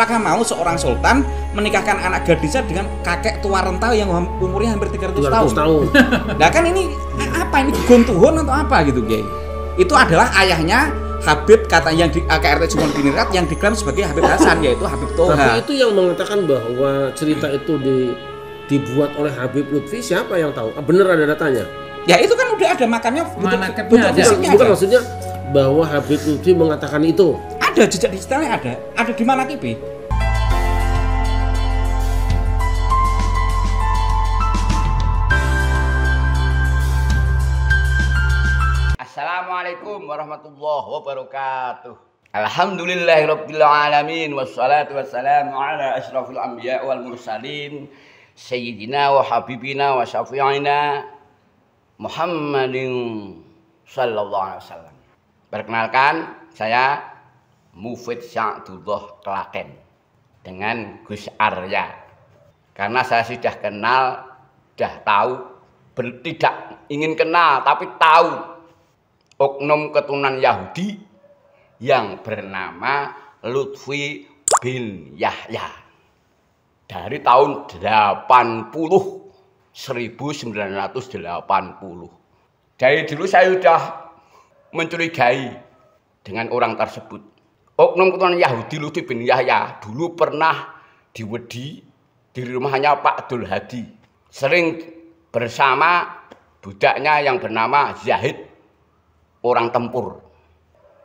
apakah mau seorang sultan menikahkan anak gadisnya dengan kakek tua rentau yang umurnya hampir 300, 300 tahun? tahun. nah kan ini apa ini gontuhon atau apa gitu, Kiai? Itu adalah ayahnya Habib kata yang di AKRT eh, Cimon Binirat yang diklaim sebagai Habib Hasan yaitu Habib Toha. Tapi itu yang mengatakan bahwa cerita itu di, dibuat oleh Habib Lutfi siapa yang tahu? Ah, bener ada datanya? Ya itu kan udah ada makamnya. Bukan, bukan, bukan maksudnya bahwa Habib Lutfi mengatakan itu ada jejak digitalnya ada ada di mana kipi Assalamualaikum warahmatullahi wabarakatuh Alhamdulillahirrabbilalamin Wassalatu wassalamu ala ashrafil anbiya wal mursalin Sayyidina wa habibina wa syafi'ina Muhammadin sallallahu alaihi wasallam Perkenalkan saya Mufid Sya'dullah Klaten dengan Gus Arya. Karena saya sudah kenal, sudah tahu, ber, tidak ingin kenal tapi tahu oknum keturunan Yahudi yang bernama Lutfi bin Yahya dari tahun 80 1980 dari dulu saya sudah mencurigai dengan orang tersebut oknum keturunan Yahudi Lutfi bin Yahya dulu pernah diwedi di rumahnya Pak Abdul Hadi sering bersama budaknya yang bernama Zahid orang tempur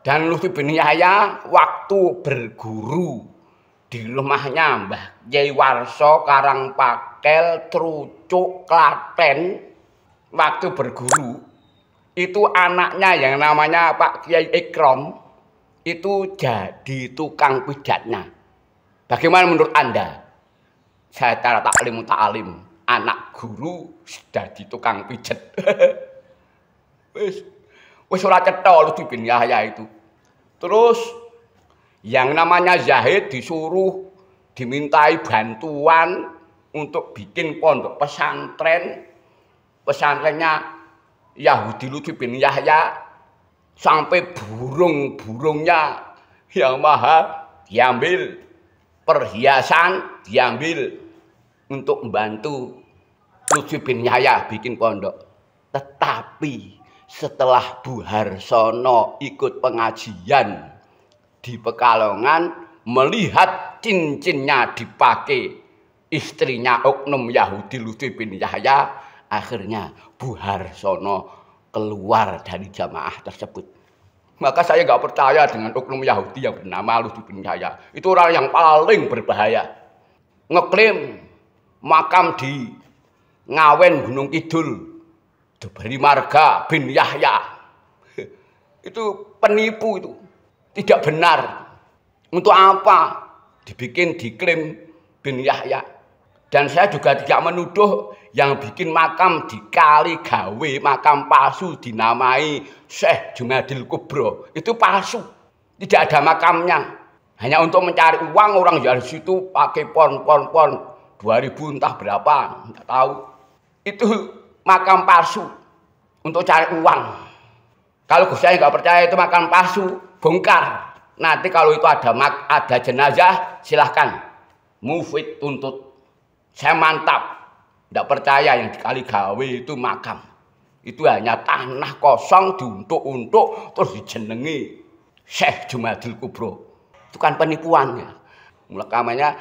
dan Lutfi bin Yahya waktu berguru di rumahnya Mbah Jai Warso Karangpakel Trucuk Klaten waktu berguru itu anaknya yang namanya Pak Kiai Ikrom itu jadi tukang pijatnya. Bagaimana menurut Anda? Saya cara taklim alim, anak guru jadi tukang pijat. Wes suratnya ora cetha lu Yahya itu. Terus yang namanya Zahid disuruh dimintai bantuan untuk bikin pondok pesantren pesantrennya Yahudi Lutfi bin Yahya sampai burung-burungnya yang mahal diambil perhiasan diambil untuk membantu Lutfi bin Yahya bikin pondok tetapi setelah Bu Harsono ikut pengajian di Pekalongan melihat cincinnya dipakai istrinya oknum Yahudi Lutfi bin Yahya akhirnya Bu Harsono keluar dari jamaah tersebut. Maka saya nggak percaya dengan oknum Yahudi yang bernama bin Yahya. Itu orang yang paling berbahaya. Ngeklaim makam di Ngawen Gunung Kidul. Diberi marga bin Yahya. Itu penipu itu. Tidak benar. Untuk apa? Dibikin diklaim bin Yahya. Dan saya juga tidak menuduh yang bikin makam di kali gawe makam palsu dinamai Syekh Jumadil Kubro itu palsu tidak ada makamnya hanya untuk mencari uang orang dari situ pakai pon pon pon ribu entah berapa enggak tahu itu makam palsu untuk cari uang kalau Gus saya nggak percaya itu makam palsu bongkar nanti kalau itu ada ada jenazah silahkan mufid tuntut saya mantap tidak percaya yang dikali gawe itu makam. Itu hanya tanah kosong diuntuk-untuk terus dijenengi Syekh Jumadil Kubro. Itu kan penipuannya. mulakamanya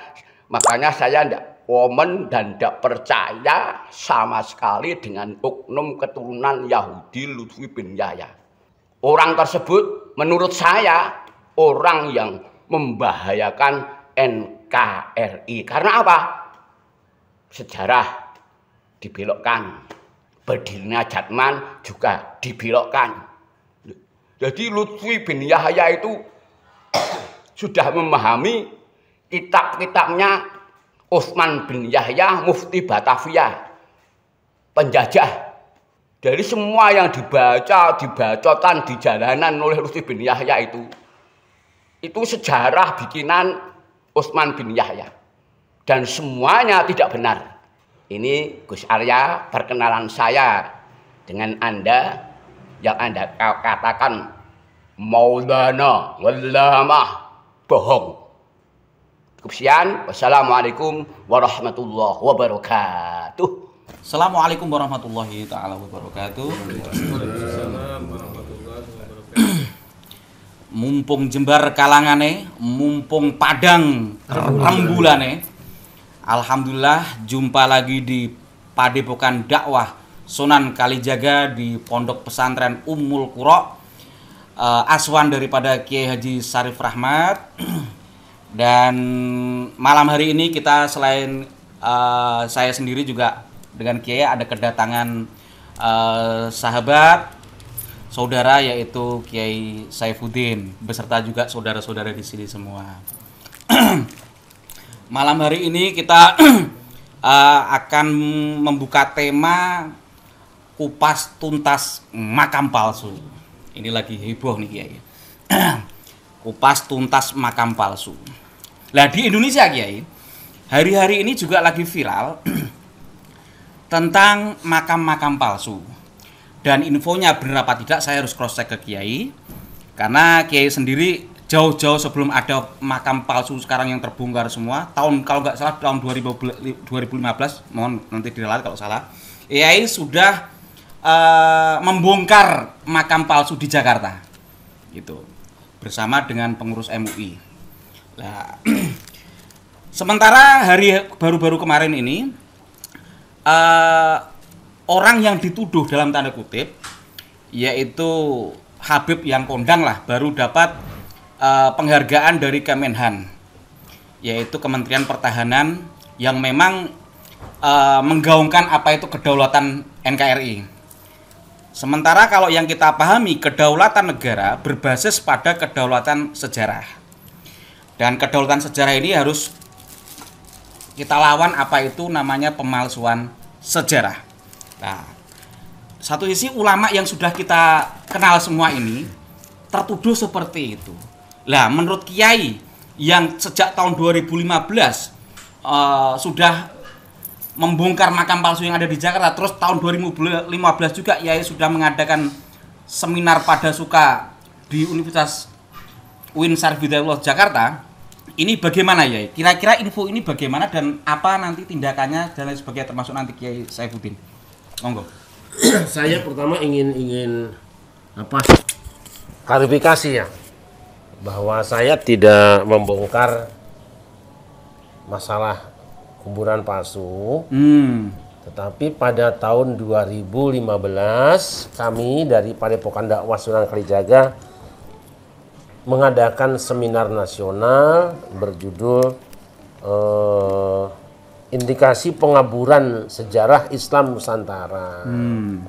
makanya saya tidak komen dan tidak percaya sama sekali dengan oknum keturunan Yahudi Lutfi bin Yahya. Orang tersebut menurut saya orang yang membahayakan NKRI. Karena apa? Sejarah dibelokkan. Berdirinya Jatman juga dibelokkan. Jadi Lutfi bin Yahya itu sudah memahami kitab-kitabnya Utsman bin Yahya Mufti Batavia penjajah dari semua yang dibaca, dibacotan di jalanan oleh Lutfi bin Yahya itu itu sejarah bikinan Utsman bin Yahya dan semuanya tidak benar ini Gus Arya perkenalan saya dengan Anda yang Anda katakan Maulana Wallamah bohong. Cukup sekian. Wassalamualaikum warahmatullahi wabarakatuh. Assalamualaikum warahmatullahi taala wabarakatuh. mumpung jembar kalangane, mumpung padang rembulane. Alhamdulillah jumpa lagi di Padepokan Dakwah Sunan Kalijaga di Pondok Pesantren Ummul Kurok eh, aswan daripada Kiai Haji Sarif Rahmat dan malam hari ini kita selain uh, saya sendiri juga dengan Kiai ada kedatangan uh, sahabat saudara yaitu Kiai Saifuddin beserta juga saudara-saudara di sini semua Malam hari ini kita uh, akan membuka tema kupas tuntas makam palsu. Ini lagi heboh nih Kiai. kupas tuntas makam palsu. Nah di Indonesia Kiai, hari-hari ini juga lagi viral tentang makam-makam palsu. Dan infonya benar apa tidak saya harus cross check ke Kiai karena Kiai sendiri jauh-jauh sebelum ada makam palsu sekarang yang terbongkar semua tahun kalau nggak salah tahun 2015 mohon nanti dilihat kalau salah AI sudah uh, membongkar makam palsu di Jakarta gitu bersama dengan pengurus MUI nah, sementara hari baru-baru kemarin ini uh, orang yang dituduh dalam tanda kutip yaitu Habib yang kondang lah baru dapat Eh, penghargaan dari Kemenhan yaitu Kementerian Pertahanan yang memang uh, menggaungkan apa itu kedaulatan NKRI. Sementara kalau yang kita pahami kedaulatan negara berbasis pada kedaulatan sejarah. Dan kedaulatan sejarah ini harus kita lawan apa itu namanya pemalsuan sejarah. Nah, satu isi ulama yang sudah kita kenal semua ini tertuduh seperti itu. Lah, menurut Kiai yang sejak tahun 2015 uh, eh, sudah membongkar makam palsu yang ada di Jakarta, terus tahun 2015 juga Kiai sudah mengadakan seminar pada suka di Universitas UIN Sarvidayullah Jakarta. Ini bagaimana ya? Kira-kira info ini bagaimana dan apa nanti tindakannya dan lain sebagainya termasuk nanti Kiai Saifuddin. Monggo. Saya pertama ingin ingin apa? Klarifikasi ya bahwa saya tidak membongkar masalah kuburan palsu. Hmm. Tetapi pada tahun 2015 kami dari Padepokan Dakwah Sunan Kalijaga mengadakan seminar nasional berjudul eh, Indikasi Pengaburan Sejarah Islam Nusantara. Hmm.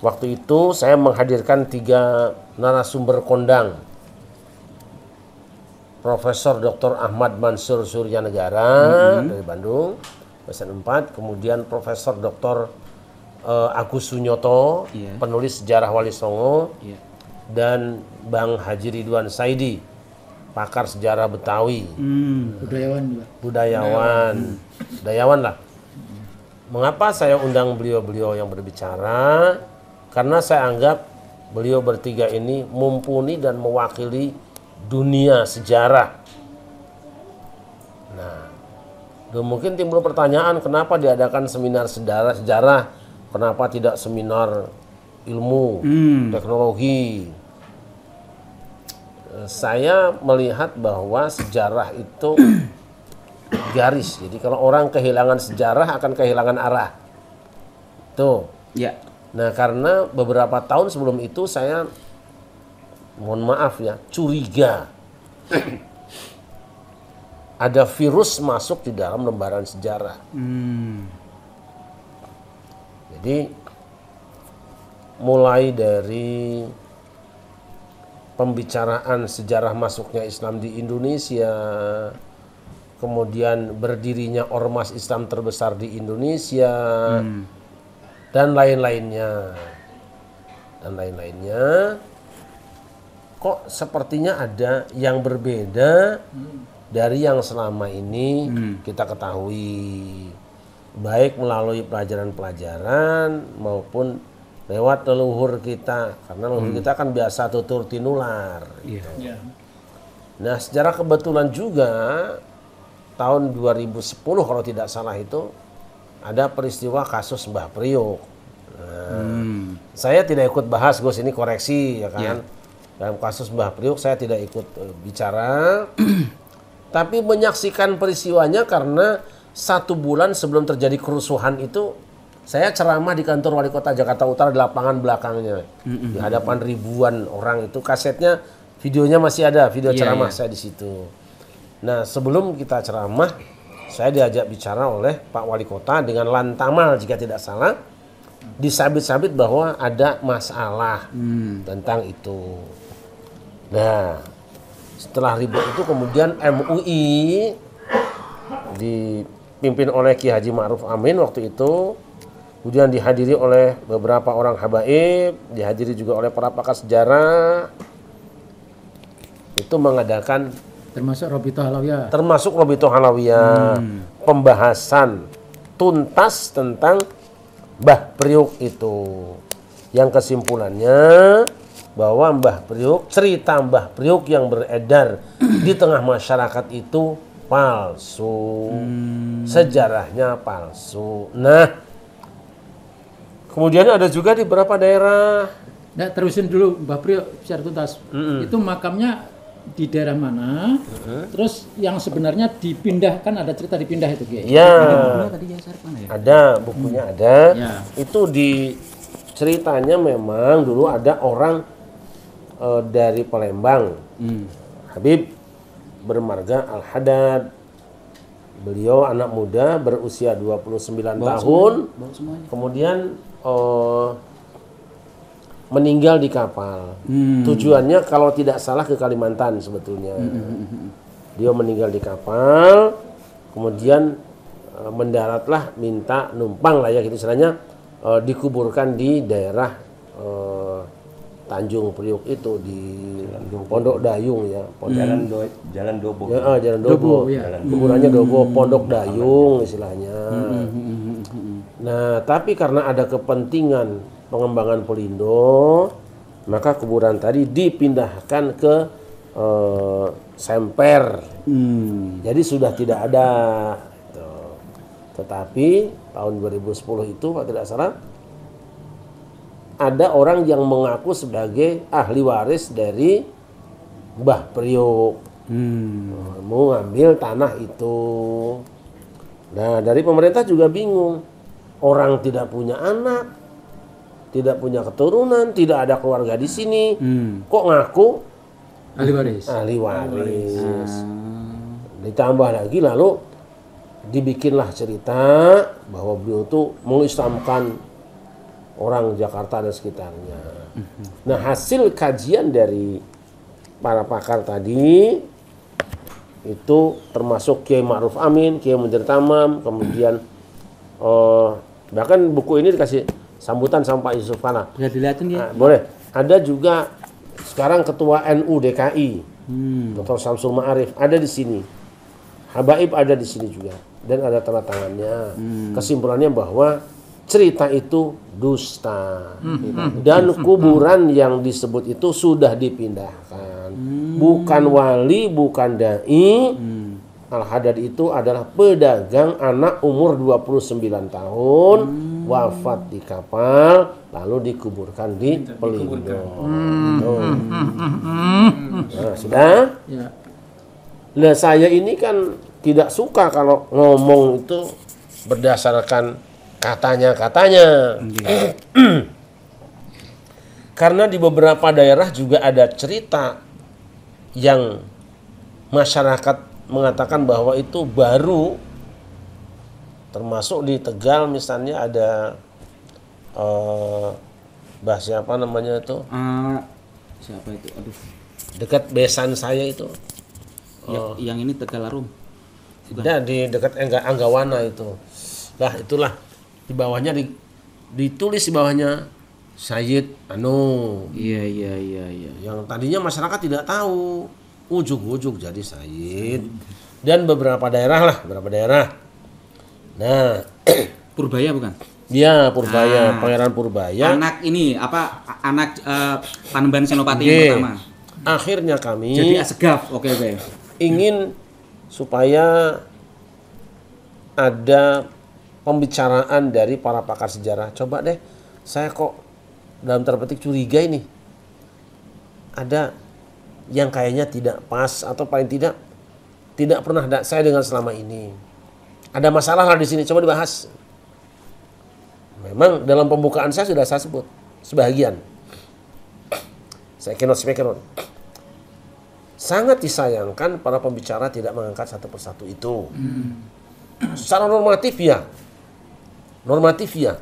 Waktu itu saya menghadirkan tiga narasumber kondang Profesor Dr. Ahmad Mansur Suryanegara mm-hmm. dari Bandung pesan 4 kemudian Profesor Dr. Uh, eh, Agus Sunyoto yeah. penulis sejarah Wali Songo yeah. dan Bang Haji Ridwan Saidi pakar sejarah Betawi mm, budayawan juga budayawan budayawan lah mengapa saya undang beliau-beliau yang berbicara karena saya anggap beliau bertiga ini mumpuni dan mewakili dunia sejarah. Nah, mungkin timbul pertanyaan kenapa diadakan seminar sejarah sejarah, kenapa tidak seminar ilmu, hmm. teknologi. Eh, saya melihat bahwa sejarah itu garis. Jadi kalau orang kehilangan sejarah akan kehilangan arah. Tuh. Ya. Nah, karena beberapa tahun sebelum itu saya mohon maaf ya, curiga. Ada virus masuk di dalam lembaran sejarah. Hmm. Jadi mulai dari pembicaraan sejarah masuknya Islam di Indonesia, kemudian berdirinya ormas Islam terbesar di Indonesia hmm. dan lain-lainnya. Dan lain-lainnya kok sepertinya ada yang berbeda hmm. dari yang selama ini hmm. kita ketahui baik melalui pelajaran-pelajaran maupun lewat leluhur kita karena leluhur hmm. kita kan biasa tutur tinular gitu. Yeah. Iya. nah secara kebetulan juga tahun 2010 kalau tidak salah itu ada peristiwa kasus Mbah Priok nah, hmm. saya tidak ikut bahas Gus ini koreksi ya kan yeah dalam kasus Mbah Priuk saya tidak ikut e, bicara, tapi menyaksikan peristiwanya karena satu bulan sebelum terjadi kerusuhan itu saya ceramah di kantor wali kota Jakarta Utara di lapangan belakangnya di hadapan ribuan orang itu kasetnya videonya masih ada video yeah, ceramah yeah. saya di situ. Nah sebelum kita ceramah saya diajak bicara oleh Pak Wali Kota dengan lantamal jika tidak salah disabit-sabit bahwa ada masalah hmm. tentang itu. Nah, setelah ribut itu kemudian MUI dipimpin oleh Ki Haji Ma'ruf Amin waktu itu kemudian dihadiri oleh beberapa orang habaib, dihadiri juga oleh para pakar sejarah itu mengadakan termasuk Robito Halawiyah. Termasuk Robito Halawiyah. Hmm. Pembahasan tuntas tentang Bah Priuk itu. Yang kesimpulannya bahwa Mbah Priuk, cerita Mbah Priuk yang beredar di tengah masyarakat itu palsu. Hmm. Sejarahnya palsu. Nah, kemudian ada juga di beberapa daerah. Nah, terusin dulu Mbah Priuk biar tuntas. Mm -mm. Itu makamnya di daerah mana, uh-huh. terus yang sebenarnya dipindahkan ada cerita dipindah itu Guys. Ya. Ada bukunya ya? Ada, bukunya hmm. ada. Ya. Itu di ceritanya memang dulu ada orang uh, dari Palembang. Hmm. Habib bermarga Al Haddad. Beliau anak muda berusia 29 bawa tahun. Semuanya. Kemudian uh, meninggal di kapal. Hmm. Tujuannya kalau tidak salah ke Kalimantan sebetulnya. Hmm. hmm, hmm, hmm Dia meninggal di kapal. Kemudian uh, mendaratlah minta numpang lah ya gitu istilahnya uh, dikuburkan di daerah uh, Tanjung Priuk itu di Pondok Dayung ya. Pondok. Hmm. Jalan Do Jalan Dobo. Ya, ah, Jalan Dobo. Dobo ya. Kuburannya Dobo, hmm. Pondok Dayung istilahnya. Hmm, nah, tapi karena ada kepentingan pengembangan Pelindo, maka kuburan tadi dipindahkan ke eh, Semper. Jadi sudah tidak ada. Gitu. Tetapi tahun 2010 itu, kalau tidak salah, ada orang yang mengaku sebagai ahli waris dari Mbah Priok. Hmm. Mau ngambil tanah itu. Nah, dari pemerintah juga bingung. Orang tidak punya anak, tidak punya keturunan, tidak ada keluarga di sini. Hmm. Kok ngaku ahli waris? Ahli waris. waris. Ah. Ditambah lagi lalu dibikinlah cerita bahwa beliau itu mengislamkan orang Jakarta dan sekitarnya. Nah, hasil kajian dari para pakar tadi itu termasuk Kiai Ma'ruf Amin, Kiai Menteri Tamam, kemudian uh, bahkan buku ini dikasih sambutan sama Pak Yusuf Kana. Bisa ya? Nah, boleh. Ada juga sekarang ketua NU DKI, hmm. Dr. Samsul Ma'arif ada di sini. Habaib ada di sini juga dan ada tanda tangannya. Hmm. Kesimpulannya bahwa cerita itu dusta hmm, gitu. hmm dan hmm, hmm, kuburan hmm. yang disebut itu sudah dipindahkan hmm. bukan wali bukan dai hmm. al-hadad itu adalah pedagang anak umur 29 tahun hmm. wafat di kapal lalu dikuburkan di Pelindung gitu. hmm. Hmm. Hmm. Nah, sudah ya. Nah, saya ini kan tidak suka kalau ngomong itu berdasarkan Katanya-katanya. Iya. Karena di beberapa daerah juga ada cerita yang masyarakat mengatakan bahwa itu baru termasuk di Tegal misalnya ada uh, bah siapa namanya itu uh, siapa itu aduh dekat besan saya itu ya, uh, yang ini Tegal Arum tidak nah, di dekat Angga, Anggawana itu lah itulah di bawahnya di, ditulis di bawahnya Sayyid Anu. Iya iya iya iya. Yang tadinya masyarakat tidak tahu, ujung-ujung jadi Sayyid. Dan beberapa daerah lah, beberapa daerah. Nah, Purbaya bukan? Iya, Purbaya, nah, Pangeran Purbaya. Anak ini apa anak uh, Panembahan Senopati okay. yang pertama. Akhirnya kami Jadi Asegaf, oke okay, oke. Okay. Ingin supaya ada pembicaraan dari para pakar sejarah. Coba deh, saya kok dalam terpetik curiga ini. Ada yang kayaknya tidak pas atau paling tidak tidak pernah ada saya dengan selama ini. Ada masalah lah di sini, coba dibahas. Memang dalam pembukaan saya sudah saya sebut sebagian. Saya kenal speak on. Sangat disayangkan para pembicara tidak mengangkat satu persatu itu. Hmm. secara normatif ya normatif ya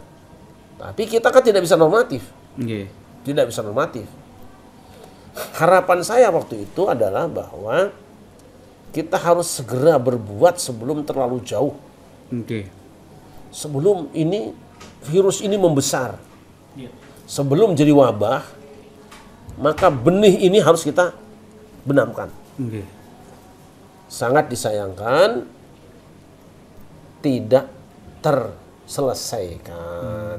tapi kita kan tidak bisa normatif yeah. tidak bisa normatif harapan saya waktu itu adalah bahwa kita harus segera berbuat sebelum terlalu jauh okay. sebelum ini virus ini membesar yeah. sebelum jadi wabah maka benih ini harus kita benamkan okay. sangat disayangkan tidak ter selesaikan.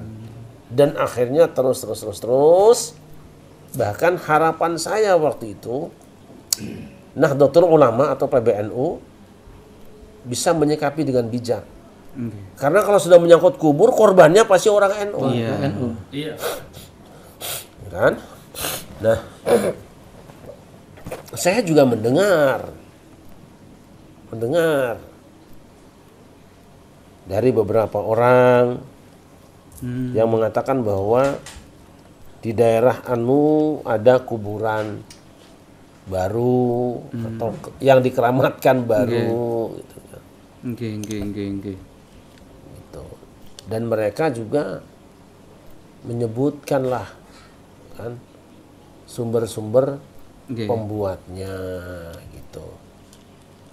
Dan akhirnya terus terus terus terus bahkan harapan saya waktu itu nah dokter Ulama atau PBNU bisa menyikapi dengan bijak. Hmm. Karena kalau sudah menyangkut kubur korbannya pasti orang NU. Oh, iya. NU. Iya. Ya kan? Nah, saya juga mendengar mendengar dari beberapa orang hmm. yang mengatakan bahwa di daerah Anu ada kuburan baru hmm. atau yang dikeramatkan baru okay. gitu. Okay, okay, okay, okay. Gitu. Dan mereka juga menyebutkanlah kan sumber-sumber okay. pembuatnya gitu.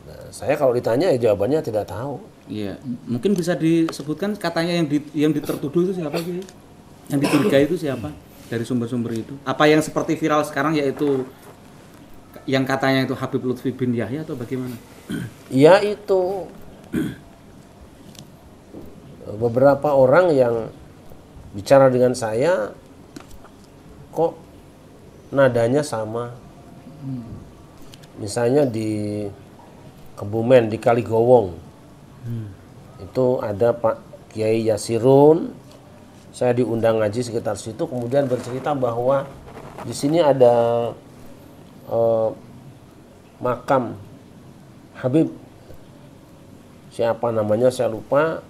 Nah, saya kalau ditanya ya jawabannya tidak tahu. Iya, mungkin bisa disebutkan katanya yang di, yang ditertuduh itu siapa sih? Yang dicurigai itu siapa? Dari sumber-sumber itu. Apa yang seperti viral sekarang yaitu yang katanya itu Habib Lutfi bin Yahya atau bagaimana? Ya itu beberapa orang yang bicara dengan saya kok nadanya sama. Hmm. Misalnya di Kebumen di Kaligowong Hmm. Itu ada Pak Kiai Yasirun. Saya diundang ngaji sekitar situ kemudian bercerita bahwa di sini ada eh, makam Habib siapa namanya saya lupa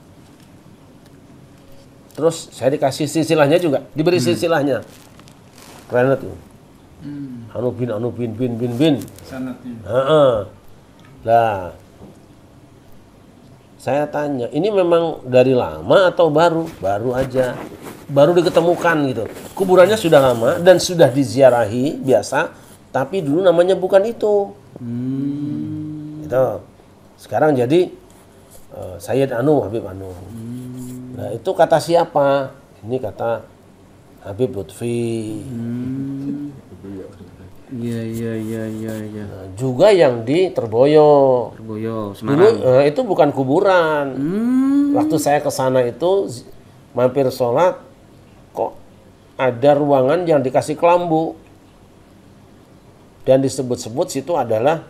terus saya dikasih silsilahnya juga diberi hmm. silsilahnya keren tuh hmm. anu bin anu bin bin bin bin lah saya tanya, ini memang dari lama atau baru? Baru aja. Baru diketemukan gitu. Kuburannya sudah lama dan sudah diziarahi biasa, tapi dulu namanya bukan itu. Hmm. itu Sekarang jadi uh, Sayyid Anu, Habib Anu. Hmm. Nah, itu kata siapa? Ini kata Habib Lutfi. Hmm. Iya iya iya iya. Ya. Nah, juga yang di Terboyo. Terboyo, Semarang. Dulu eh, itu bukan kuburan. Hmm. Waktu saya ke sana itu mampir sholat, kok ada ruangan yang dikasih kelambu dan disebut-sebut situ adalah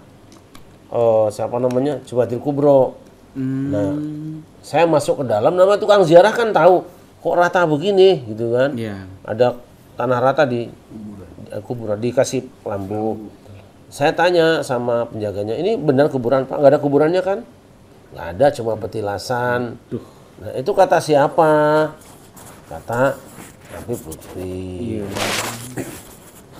eh, siapa namanya Jubatil Kubro. Hmm. Nah, saya masuk ke dalam, nama tukang ziarah kan tahu kok rata begini gitu kan. Iya. Ada tanah rata di Eh, kuburan dikasih lampu. Saya tanya sama penjaganya, ini benar kuburan Pak? Nggak ada kuburannya kan? Nggak ada, cuma petilasan. Nah itu kata siapa? Kata tapi Putri. Iya.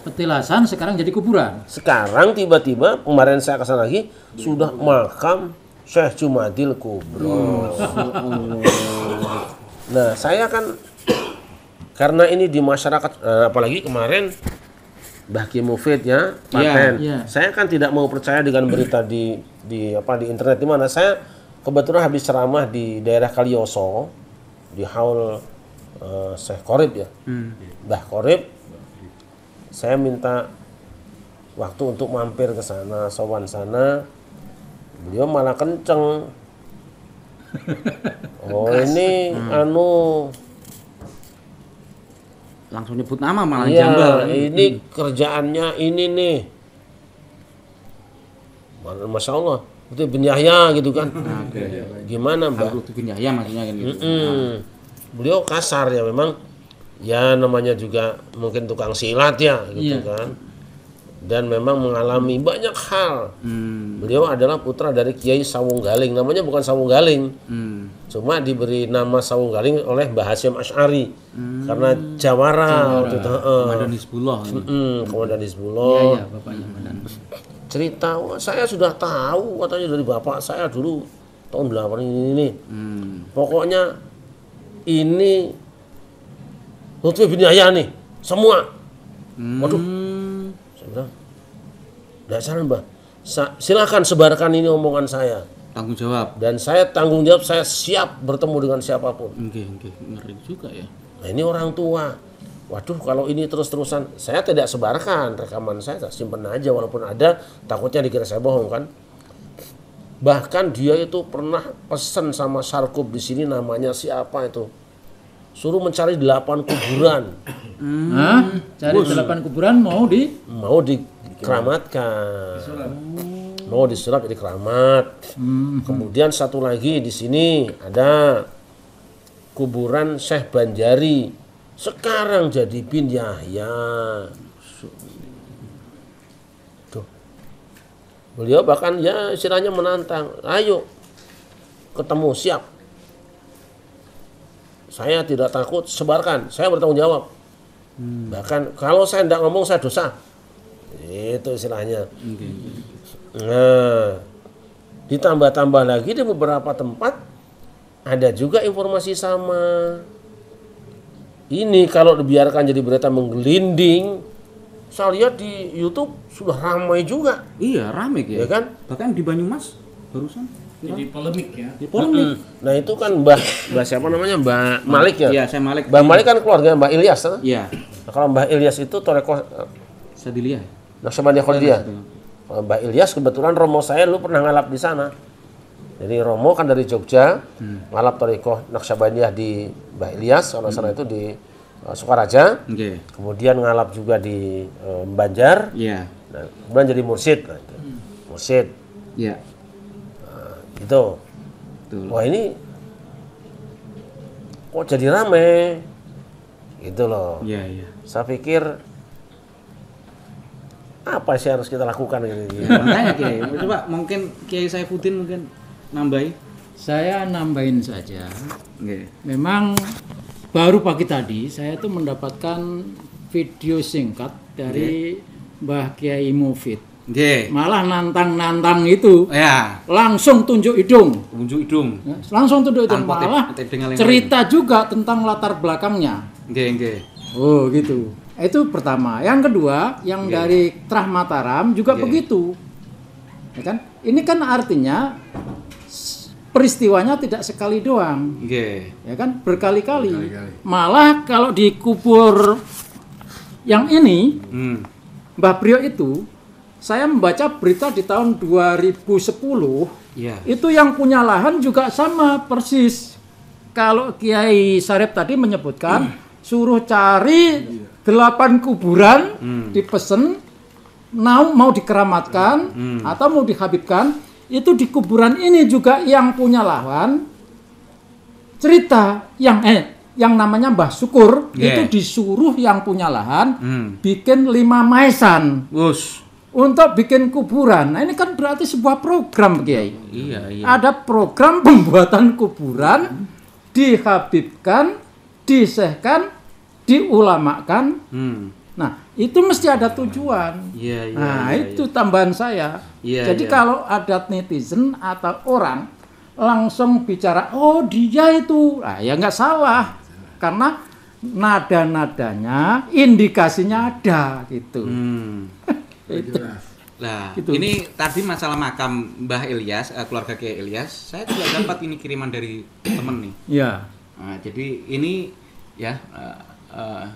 Petilasan sekarang jadi kuburan. Sekarang tiba-tiba kemarin saya kesana lagi ya, sudah ya. makam Syekh Jumadil Kubro. Iya, nah saya kan karena ini di masyarakat eh, apalagi kemarin Bahki Mufid ya, iya, paten. Yeah, yeah. Saya kan tidak mau percaya dengan berita di di apa di internet di mana saya kebetulan habis ceramah di daerah Kalioso di haul uh, eh, Syekh Korib ya. Hmm. Bah Korib saya minta waktu untuk mampir ke sana, sowan sana. Beliau malah kenceng. Oh ini hmm. anu langsung nyebut nama malah ya, jambal. Ini hmm. kerjaannya ini nih. Masya Allah. Itu benyahya gitu kan. Ah, Gimana Mbak? Itu benyahya maksudnya kan gitu. Mm -mm. Beliau kasar ya memang. Ya namanya juga mungkin tukang silat ya gitu yeah. kan dan memang mengalami banyak hal. Hmm. Beliau adalah putra dari Kiai Sawung Galing. Namanya bukan Sawunggaling. Hmm. Cuma diberi nama Sawung Galing oleh Mbah Hasyim Asy'ari hmm. karena jawara, jawara. waktu itu. Komandan Hizbullah. Komandan iya, Hizbullah. Iya, Cerita saya sudah tahu katanya dari bapak saya dulu tahun 8 ini. ini. Hmm. Pokoknya ini Lutfi bin Yahya nih, semua. Hmm. Waduh, salah, Mbah. Sa silahkan sebarkan ini omongan saya. Tanggung jawab. Dan saya tanggung jawab, saya siap bertemu dengan siapapun. Oke, oke. Ngeri juga ya. Nah, ini orang tua. Waduh, kalau ini terus-terusan, saya tidak sebarkan rekaman saya, saya simpen aja walaupun ada, takutnya dikira saya bohong kan. Bahkan dia itu pernah pesan sama Sarkup di sini namanya siapa itu suruh mencari delapan kuburan. Hmm, cari delapan kuburan mau di mau di keramatkan mau disulap jadi keramat hmm. kemudian satu lagi di sini ada kuburan Syekh Banjari sekarang jadi bin Yahya Tuh. beliau bahkan ya istilahnya menantang ayo ketemu siap saya tidak takut sebarkan saya bertanggung jawab hmm. bahkan kalau saya tidak ngomong saya dosa itu istilahnya okay. nah ditambah-tambah lagi di beberapa tempat ada juga informasi sama ini kalau dibiarkan jadi berita menggelinding saya lihat di YouTube sudah ramai juga iya ramai ya, ya kan bahkan di Banyumas barusan jadi iya. polemik ya. Di polemik. Nah itu kan mbak mbak siapa namanya mbak Malik ya. Iya saya Malik. mbak Malik kan keluarga mbak Ilyas kan? Iya. Nah, kalau mbak Ilyas itu Toreko Sadilia. Nah sama dia kalau iya, dia iya. Mbak Ilyas kebetulan Romo saya lu pernah ngalap di sana. Jadi Romo kan dari Jogja, hmm. ngalap Toriko Naksabandiah di Mbak Ilyas, kalau hmm. sana itu di uh, Sukaraja. Okay. Kemudian ngalap juga di uh, Banjar. Yeah. Nah, kemudian jadi mursid. Nah, itu. Hmm. Mursid. Yeah. Nah, itu. Betul. Wah ini kok jadi rame? Gitu loh. Yeah, yeah. Saya pikir apa sih harus kita lakukan gitu. Ya, makanya Kiai, coba mungkin Kiai Saifuddin mungkin nambahi. Saya nambahin saja. Okay. Memang baru pagi tadi saya tuh mendapatkan video singkat dari okay. Mbah Kiai Mufid. Okay. Malah nantang-nantang itu. Ya. Langsung tunjuk hidung. Tunjuk hidung. Ya, langsung tunjuk hidung. Tanpa Malah cerita juga tentang latar belakangnya. Okay, okay. Oh, gitu. Nah, itu pertama. Yang kedua, yang yeah. dari Trah Mataram juga yeah. begitu. Ya kan? Ini kan artinya peristiwanya tidak sekali doang. Yeah. Ya kan? Berkali-kali. Berkali Malah kalau dikubur yang ini, mm. Mbah Priok itu saya membaca berita di tahun 2010 yeah. Iya. itu yang punya lahan juga sama persis kalau Kiai Sarip tadi menyebutkan mm. suruh cari delapan kuburan hmm. dipesen mau mau dikeramatkan hmm. hmm. atau mau dihabibkan itu di kuburan ini juga yang punya lawan cerita yang eh yang namanya Mbah Syukur yeah. itu disuruh yang punya lahan hmm. bikin lima maisan Us. untuk bikin kuburan. Nah ini kan berarti sebuah program Kiai. Iya, iya. Ada program pembuatan kuburan, dihabibkan, disehkan, diulamakan. Hmm. Nah, itu mesti ada tujuan. Ya, ya, nah, ya, itu iya. tambahan saya. Iya, jadi iya. kalau ada netizen atau orang langsung bicara, oh dia itu, nah, ya nggak salah, karena nada-nadanya, indikasinya ada gitu. Hmm. itu. Nah, gitu. ini tadi masalah makam Mbah Ilyas, eh, keluarga Kiai Ilyas, saya juga dapat ini kiriman dari temen nih. Iya. Nah, jadi ini ya eh, Eh,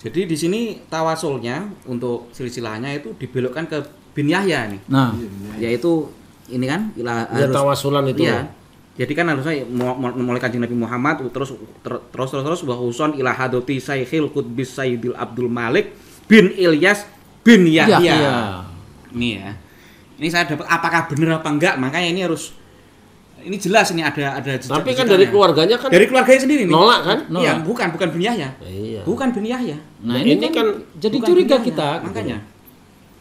jadi di sini tawasulnya untuk silsilahnya itu dibelokkan ke bin Yahya nih. Nah, iya, yaitu ini kan ilah, ya, harus, tawasulan itu. Ya. Jadi kan harusnya mulai kanjeng Nabi Muhammad terus ter, terus terus terus bahwa Huson ilah hadoti Sayyidil Qudbis Abdul Malik bin Ilyas bin iya, Yahya. Ya, Ini ya. Ini saya dapat apakah benar apa enggak makanya ini harus ini jelas ini ada ada jejak tapi kan dari keluarganya kan dari keluarganya sendiri nih. nolak kan iya, nolak. iya bukan bukan biniahnya iya. bukan biniahnya nah, nah ini, ini kan, kan jadi curiga kita gitu. makanya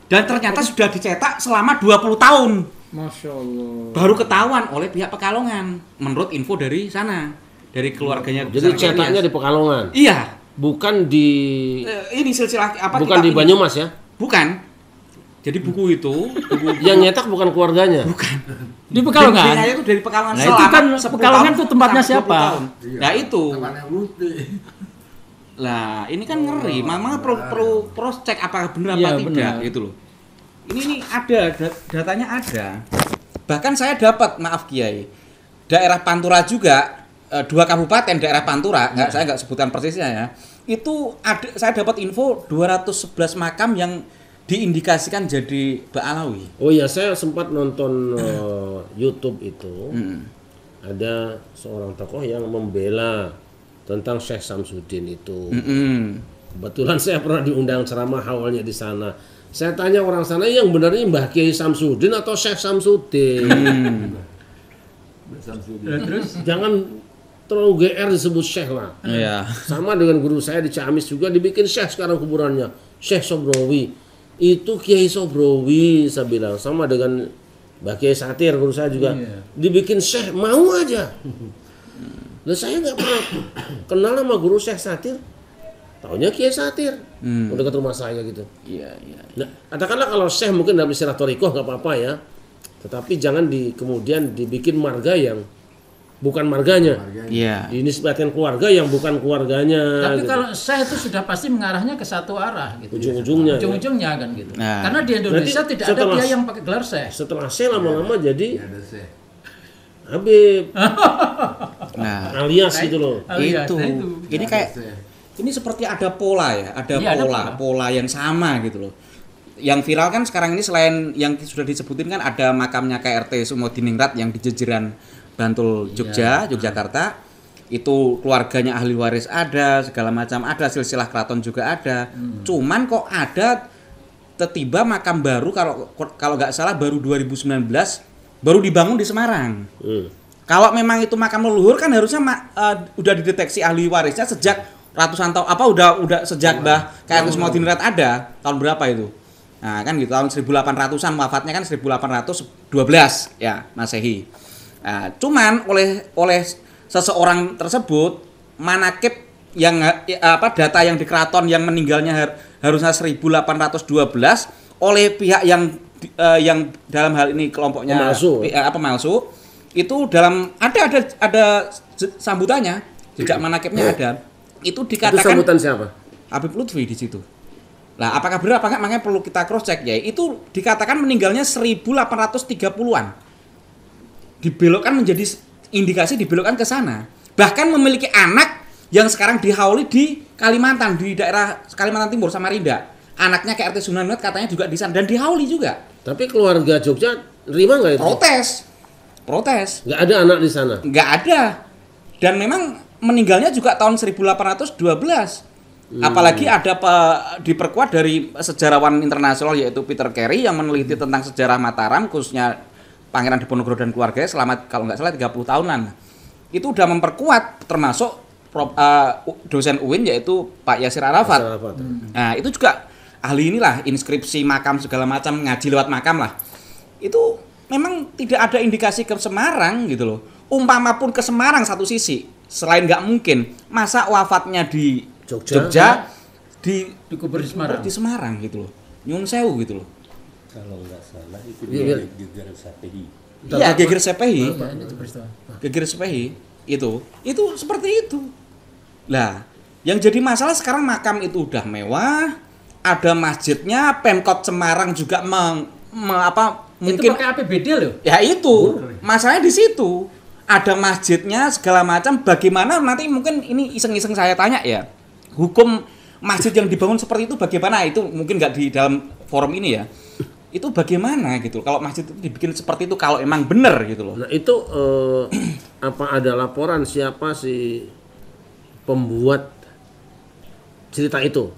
dan ternyata sudah dicetak selama 20 tahun Masya Allah. Baru ketahuan oleh pihak Pekalongan, menurut info dari sana, dari keluarganya. Jadi cetaknya di Pekalongan. Iya. Bukan di. Eh, ini silsilah apa? Bukan di Banyumas ya? Bukan jadi buku itu, buku, buku yang nyetak bukan keluarganya. Bukan. Di Pekalongan. saya itu dari Pekalongan. Nah, itu kan Pekalongan tuh tempatnya siapa? Nah, iya, itu. Lah, ini kan ngeri. Mama perlu perlu cross check apakah benar apa ya, tidak bener. gitu loh. Ini ini ada datanya ada. Bahkan saya dapat, maaf Kiai. Daerah Pantura juga eh, dua kabupaten daerah Pantura, nggak ya. saya enggak sebutkan persisnya ya. Itu ada saya dapat info 211 makam yang diindikasikan jadi Baalawi. Oh iya, saya sempat nonton uh, YouTube itu. Hmm. Ada seorang tokoh yang membela tentang Syekh Samsudin itu. Hmm. Kebetulan saya pernah diundang ceramah awalnya di sana. Saya tanya orang sana iya, yang ini Mbah Kiai Samsudin atau Syekh Samsudin. Hmm. Terus jangan terlalu GR disebut Syekh lah. Yeah. Sama dengan guru saya di Ciamis juga dibikin Syekh sekarang kuburannya. Syekh Sobrowi itu Kiai Sobrowi saya bilang sama dengan Mbak Kiai Satir guru saya juga iya. dibikin syekh mau aja. Lah saya nggak pernah kenal sama guru Syekh Satir. Taunya Kiai Satir. Hmm. Udah dekat rumah saya gitu. Iya, iya. iya. Nah, katakanlah kalau Syekh mungkin dalam istilah Toriko nggak apa-apa ya. Tetapi jangan di kemudian dibikin marga yang bukan marganya. Iya. Ini sebagian keluarga yang bukan keluarganya. Tapi gitu. kalau saya itu sudah pasti mengarahnya ke satu arah gitu. Ujung-ujungnya. Ya. Ujung-ujungnya kan gitu. Nah. Karena di Indonesia Berarti tidak ada dia yang pakai gelar saya. Setelah saya lama-lama ya. jadi ya, Habib. nah, alias nah, gitu loh. Alias, itu. Nah itu. Ini kayak ini seperti ada pola ya, ada ya, pola, ada pola yang sama gitu loh yang viral kan sekarang ini selain yang sudah disebutin kan ada makamnya KRT Sumodiningrat yang di jejeran Bantul iya. Jogja, ya. Yogyakarta. Itu keluarganya ahli waris ada, segala macam ada, silsilah keraton juga ada. Hmm. Cuman kok ada tiba makam baru kalau kalau nggak salah baru 2019 baru dibangun di Semarang. Hmm. Kalau memang itu makam leluhur kan harusnya uh, udah dideteksi ahli warisnya sejak ratusan tahun apa udah udah sejak iya. bah kayak iya. KRI Sumaudinurat ada tahun berapa itu? Nah, kan gitu tahun 1800-an wafatnya kan 1812 ya Masehi. Nah, cuman oleh oleh seseorang tersebut manakib yang apa data yang di keraton yang meninggalnya har, harusnya 1812 oleh pihak yang uh, yang dalam hal ini kelompoknya pemalsu. apa e, pemalsu itu dalam ada ada ada sambutannya jejak iya. manakibnya iya. ada itu dikatakan itu sambutan siapa Habib Lutfi di situ lah apakah benar nggak makanya perlu kita cross check ya itu dikatakan meninggalnya 1830-an dibelokkan menjadi indikasi dibelokkan ke sana. Bahkan memiliki anak yang sekarang dihauli di Kalimantan di daerah Kalimantan Timur Samarinda. Anaknya ke Sunan Muhammad katanya juga di sana dan dihauli juga. Tapi keluarga Jogja terima nggak itu? Protes, protes. Nggak ada anak di sana. Nggak ada. Dan memang meninggalnya juga tahun 1812. Hmm. Apalagi ada pe, diperkuat dari sejarawan internasional yaitu Peter Carey yang meneliti tentang sejarah Mataram khususnya Pangeran Diponegoro dan keluarga selama kalau nggak salah 30 tahunan itu udah memperkuat termasuk prop, eh, uh, dosen UIN yaitu Pak Yasir Arafat. Yasir Arafat. Ya. Hmm. Nah, itu juga ahli inilah inskripsi makam segala macam ngaji lewat makam lah. Itu memang tidak ada indikasi ke Semarang gitu loh. Umpama pun ke Semarang satu sisi, selain nggak mungkin, masa wafatnya di Jogja, Jogja di di Semarang. Di Semarang gitu loh. Nyun sewu gitu loh kalau nggak salah itu ya, dia geger sepehi iya geger sepehi iya, iya, geger sepehi iya, itu itu seperti itu lah yang jadi masalah sekarang makam itu udah mewah ada masjidnya pemkot Semarang juga meng, meng apa mungkin itu pakai APBD loh ya itu masalahnya di situ ada masjidnya segala macam bagaimana nanti mungkin ini iseng-iseng saya tanya ya hukum masjid yang dibangun seperti itu bagaimana itu mungkin nggak di dalam forum ini ya itu bagaimana gitu kalau masjid itu dibikin seperti itu kalau emang bener gitu loh nah itu eh, apa ada laporan siapa si pembuat cerita itu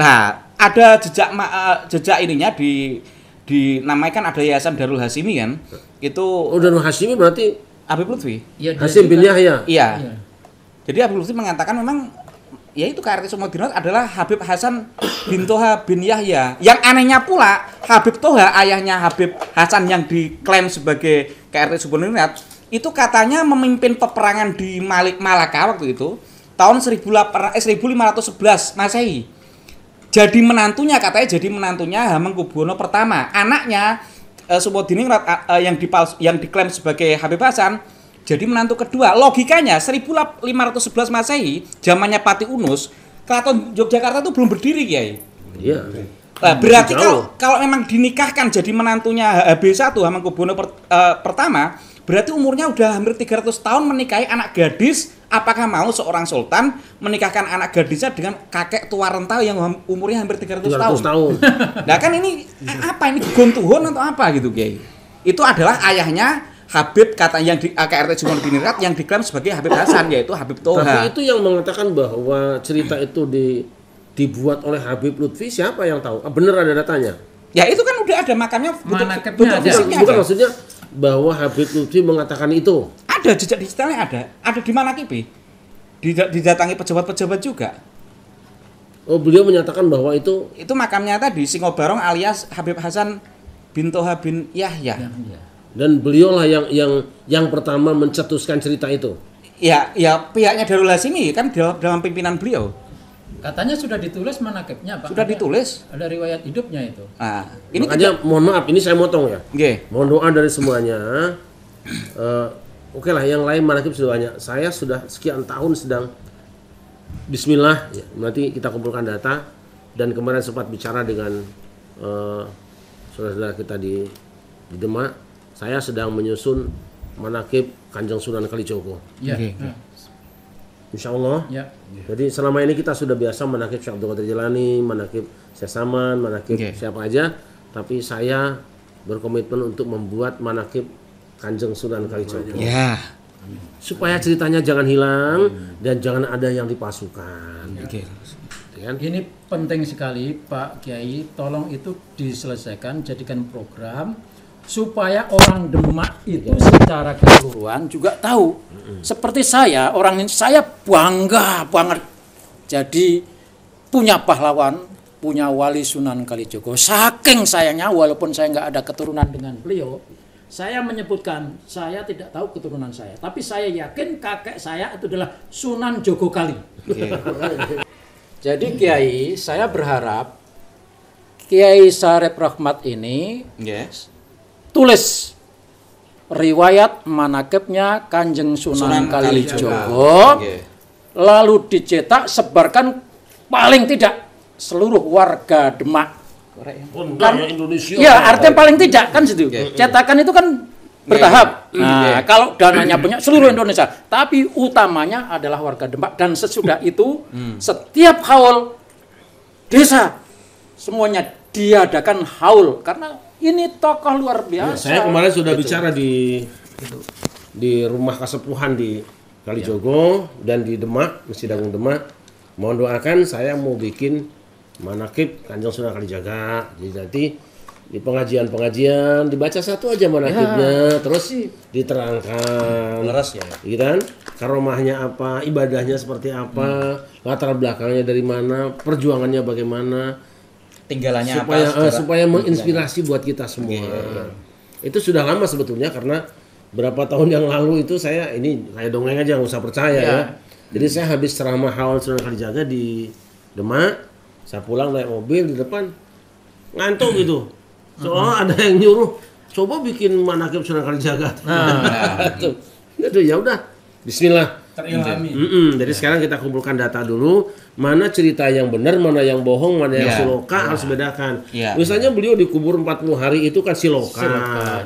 nah ada jejak ma eh, jejak ininya di kan ada yayasan Darul Hasimi kan itu oh Darul Hasimi berarti Abi Lutfi ya, Hasim bin Yahya iya, ya. Jadi Abi Lutfi mengatakan memang Ya itu Kartis Dinot adalah Habib Hasan bin Toha bin Yahya. Yang anehnya pula Habib Toha ayahnya Habib Hasan yang diklaim sebagai KRT Sumodinot itu katanya memimpin peperangan di Malik Malaka waktu itu tahun 1511 eh, Masehi. Jadi menantunya katanya jadi menantunya Hamengkubuwono pertama. Anaknya eh, Subodiningrat eh, yang dipals, yang diklaim sebagai Habib Hasan jadi menantu kedua. Logikanya 1511 Masehi, zamannya Pati Unus, Keraton Yogyakarta itu belum berdiri, Kiai. Iya. Nah, berarti kalau kalau memang dinikahkan jadi menantunya HB1 Hamengkubuwono per, uh, pertama, berarti umurnya udah hampir 300 tahun menikahi anak gadis. Apakah mau seorang sultan menikahkan anak gadisnya dengan kakek tua renta yang umurnya hampir 300, 300 tahun? tahun. nah, kan ini eh, apa ini gontuhon atau apa gitu, Kiai? Itu adalah ayahnya Habib kata yang di AKRT eh, Jumon yang diklaim sebagai Habib Hasan yaitu Habib Toha. Tapi itu yang mengatakan bahwa cerita itu di dibuat oleh Habib Lutfi siapa yang tahu? Ah, bener ada datanya? Ya itu kan udah ada makamnya butuh, butuh ada. Bukan, maksudnya bahwa Habib Lutfi mengatakan itu. Ada jejak digitalnya ada. Ada di mana Kipi? Didatangi pejabat-pejabat juga. Oh, beliau menyatakan bahwa itu itu makamnya tadi Singobarong alias Habib Hasan bin Toha bin Yahya. Yahya dan beliaulah yang yang yang pertama mencetuskan cerita itu. Ya, ya pihaknya Darul Hasimi kan dalam, dalam pimpinan beliau. Katanya sudah ditulis manakibnya, Pak. Sudah ditulis. Ada riwayat hidupnya itu. Nah, ini Makanya tidak... mohon maaf, ini saya motong ya. Okay. Mohon doa dari semuanya. uh, Oke okay lah, yang lain manakib sudah banyak. Saya sudah sekian tahun sedang Bismillah, ya, nanti kita kumpulkan data dan kemarin sempat bicara dengan uh, saudara-saudara kita di, di Demak saya sedang menyusun manakib Kanjeng Sunan Kalijogo. Ya. Okay. Ya. Hmm. Insya Allah. Ya. ya. Jadi selama ini kita sudah biasa manakib Syekh Abdul Qadir Jalani, manakib Syekh Saman, manakib okay. siapa aja. Tapi saya berkomitmen untuk membuat manakib Kanjeng Sunan Kalijogo. Ya. Supaya ceritanya jangan hilang hmm. dan jangan ada yang dipasukan. Ya. Okay ya kan? Ini penting sekali Pak Kiai, tolong itu diselesaikan jadikan program supaya orang Demak itu secara keseluruhan juga tahu. Seperti saya, orang ini saya bangga banget jadi punya pahlawan, punya wali Sunan Kalijogo. Saking sayangnya walaupun saya nggak ada keturunan dengan beliau, saya menyebutkan saya tidak tahu keturunan saya, tapi saya yakin kakek saya itu adalah Sunan Jogo Kali. jadi Kiai, saya berharap Kiai Sarep Rahmat ini yes tulis riwayat manakibnya Kanjeng Sunan, Sunan Kalijogo lalu dicetak sebarkan paling tidak seluruh warga Demak. kan, Indonesia. Ya, artinya paling tidak kan situ. Okay. Cetakan itu kan bertahap. Okay. Iya, iya. Nah, okay. kalau dananya banyak seluruh Indonesia, tapi utamanya adalah warga Demak dan sesudah itu hmm. setiap haul desa semuanya diadakan haul karena ini tokoh luar ya, biasa. Ya, saya kemarin sudah gitu. bicara di gitu. di rumah kesepuhan di Kalijogo ya. dan di Demak, Masjid Agung Demak. Mohon doakan saya mau bikin manakib Kanjeng Sunan Kalijaga. Jadi nanti di pengajian-pengajian dibaca satu aja manakibnya ya. terus diterangkan larasnya, gitu iya kan karomahnya apa ibadahnya seperti apa hmm. latar belakangnya dari mana perjuangannya bagaimana tinggalannya supaya, eh, apa uh, supaya menginspirasi buat kita semua. Okay. Iya, iya, iya. nah, itu sudah lama sebetulnya karena berapa tahun yang lalu itu saya ini saya dongeng aja nggak usah percaya yeah. ya. Jadi hmm. saya habis ceramah haul sunan Kalijaga di Demak, saya pulang naik mobil di depan ngantuk gitu. Soalnya hmm. ada yang nyuruh coba bikin manakib sunan Kalijaga. Nah, itu Aduh ya udah Bismillah terilhami. Mm -mm. Jadi ya. sekarang kita kumpulkan data dulu, mana cerita yang benar, mana yang bohong, mana yang yang siloka ya. harus bedakan. Ya. Misalnya beliau dikubur 40 hari itu kan siloka.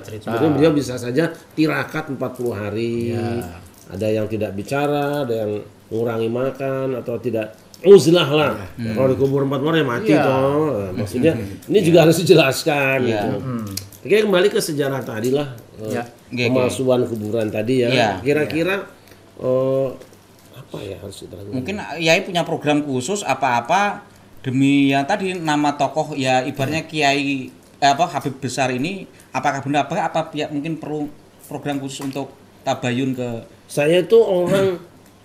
siloka beliau bisa saja tirakat 40 hari. Ya. Ada yang tidak bicara, ada yang mengurangi makan atau tidak uzlah lah. Ya. Hmm. kalau dikubur 40 hari ya mati ya. toh. maksudnya ini juga harus dijelaskan ya. gitu. Hmm. Oke, kembali ke sejarah tadi lah. Eh, ya. Pemalsuan kuburan tadi ya. Kira-kira ya uh, apa ya harus diterangin. Mungkin Yai punya program khusus apa-apa demi ya tadi nama tokoh ya ibaratnya hmm. Kiai eh, apa Habib besar ini apakah benar apa apa ya, mungkin perlu program khusus untuk tabayun ke saya itu orang hmm.